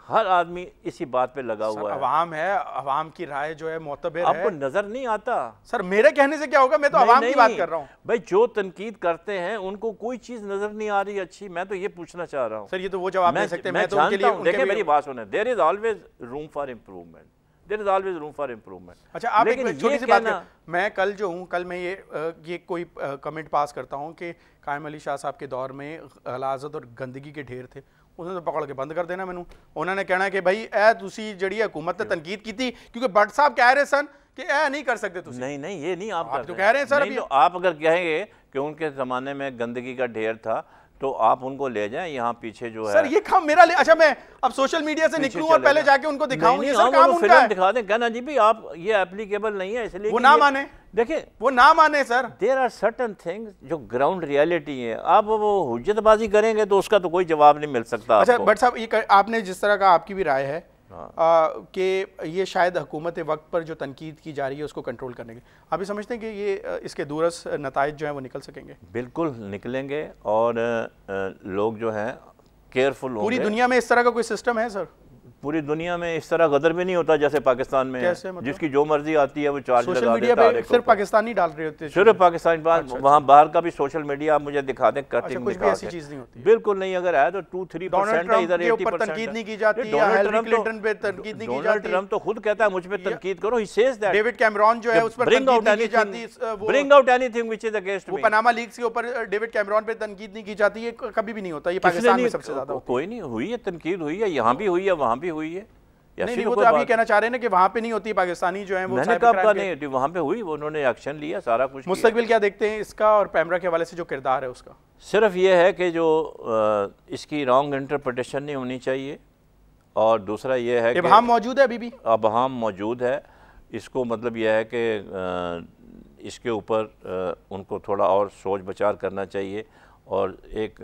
हर आदमी इसी बात पे लगा हुआ है अवाम है अवाम की राय जो है मोतबर आपको नजर नहीं आता सर मेरे कहने से क्या होगा मैं तो अवाम की बात कर रहा हूँ भाई जो तनकीद करते हैं उनको कोई चीज नजर नहीं आ रही अच्छी मैं तो ये पूछना चाह रहा हूँ सर ये तो वो जवाब दे सकते मैं तो देखिए मेरी बात सुने there is always room for improvement there is always room for improvement अच्छा आप एक छोटी सी बात कर मैं कल जो हूँ कल मैं ये ये कोई कमेंट पास करता हूँ कि कायम अली शाह साहब के दौर में गलाजत और गंदगी के ढेर थे उसने पकड़ के बंद कर देना मैं उन्होंने कहना कि भाई ए तुम जी हुकूमत ने तनकीद की क्योंकि भट्ट साहब कह रहे सन कि ए नहीं कर सकते तुसी। नहीं नहीं ये नहीं आप, आप तो कह रहे हैं सर नहीं, अभी तो आप अगर कहेंगे कि उनके ज़माने में गंदगी का ढेर था तो आप उनको ले जाएं यहाँ पीछे जो है सर ये काम मेरा ले अच्छा मैं अब सोशल मीडिया से निकलूं और पहले जाके उनको दिखाऊं ये सर काम उनका है दिखा दें कहना जी भी आप ये एप्लीकेबल नहीं है इसलिए वो ना माने देखिए वो ना माने sir there are certain things जो ग्राउंड रियलिटी है आप वो हुजतबाजी करेंगे तो उसका तो कोई जवाब नहीं मिल सकता अच्छा बट साहब ये आपने जिस तरह का आपकी भी राय है हाँ। कि ये शायद हुकूमत वक्त पर जो तनकीद की जा रही है उसको कंट्रोल करने के आप ये समझते हैं कि ये इसके दूरस नतज जो हैं वो निकल सकेंगे बिल्कुल निकलेंगे और लोग जो हैं केयरफुल पूरी दुनिया में इस तरह का कोई सिस्टम है सर पूरी दुनिया में इस तरह गदर भी नहीं होता जैसे पाकिस्तान में मतलब? जिसकी जो मर्जी आती है वो चार्ज लगा देता है सिर्फ पाकिस्तानी डाल रहे होते हैं सिर्फ पाकिस्तानी बात अच्छा, अच्छा। वहाँ बाहर का भी सोशल मीडिया आप मुझे दिखा दें कटिंग अच्छा, कुछ भी ऐसी चीज नहीं होती बिल्कुल नहीं अगर आया तो टू थ्री परसेंट इधर तो- तनकीद नहीं की जाती डोनाल्ड ट्रंप तो खुद कहता है मुझ पर तनकीद करो डेविड कैमरॉन जो है पर तनकीद नहीं की जाती है कभी भी नहीं होता कोई नहीं हुई है तनकीद हुई है यहाँ भी हुई है वहाँ भी हुई है या नहीं, नहीं वो तो आप ये कहना चाह रहे हैं कि वहाँ पे नहीं होती पाकिस्तानी जो है वो मैंने कब का नहीं होती वहाँ पे हुई वो उन्होंने एक्शन लिया सारा कुछ मुस्तबिल क्या देखते हैं इसका और पैमरा के हवाले से जो किरदार है उसका सिर्फ ये है कि जो इसकी रॉन्ग इंटरप्रटेशन नहीं होनी चाहिए और दूसरा ये है इबहम मौजूद है अभी भी अबहम मौजूद है इसको मतलब यह है कि इसके ऊपर उनको थोड़ा और सोच बचार करना चाहिए और एक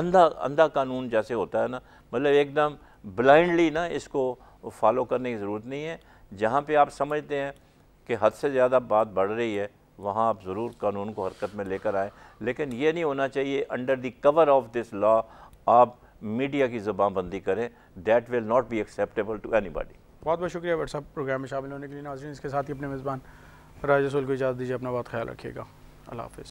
अंधा अंधा कानून जैसे होता है ना मतलब एकदम ब्लाइंडली ना इसको फॉलो करने की ज़रूरत नहीं है जहाँ पे आप समझते हैं कि हद से ज़्यादा बात बढ़ रही है वहाँ आप ज़रूर कानून को हरकत में लेकर आएँ लेकिन ये नहीं होना चाहिए under the cover of this law आप मीडिया की जबानबंदी करें that will not be acceptable to anybody बहुत बहुत शुक्रिया बट प्रोग्राम में शामिल होने के लिए नाजरन इसके साथ ही अपने मेज़बान राजेश को इजाज़ दीजिए अपना बहुत ख्याल रखिएगा अल्लाह हाफिज़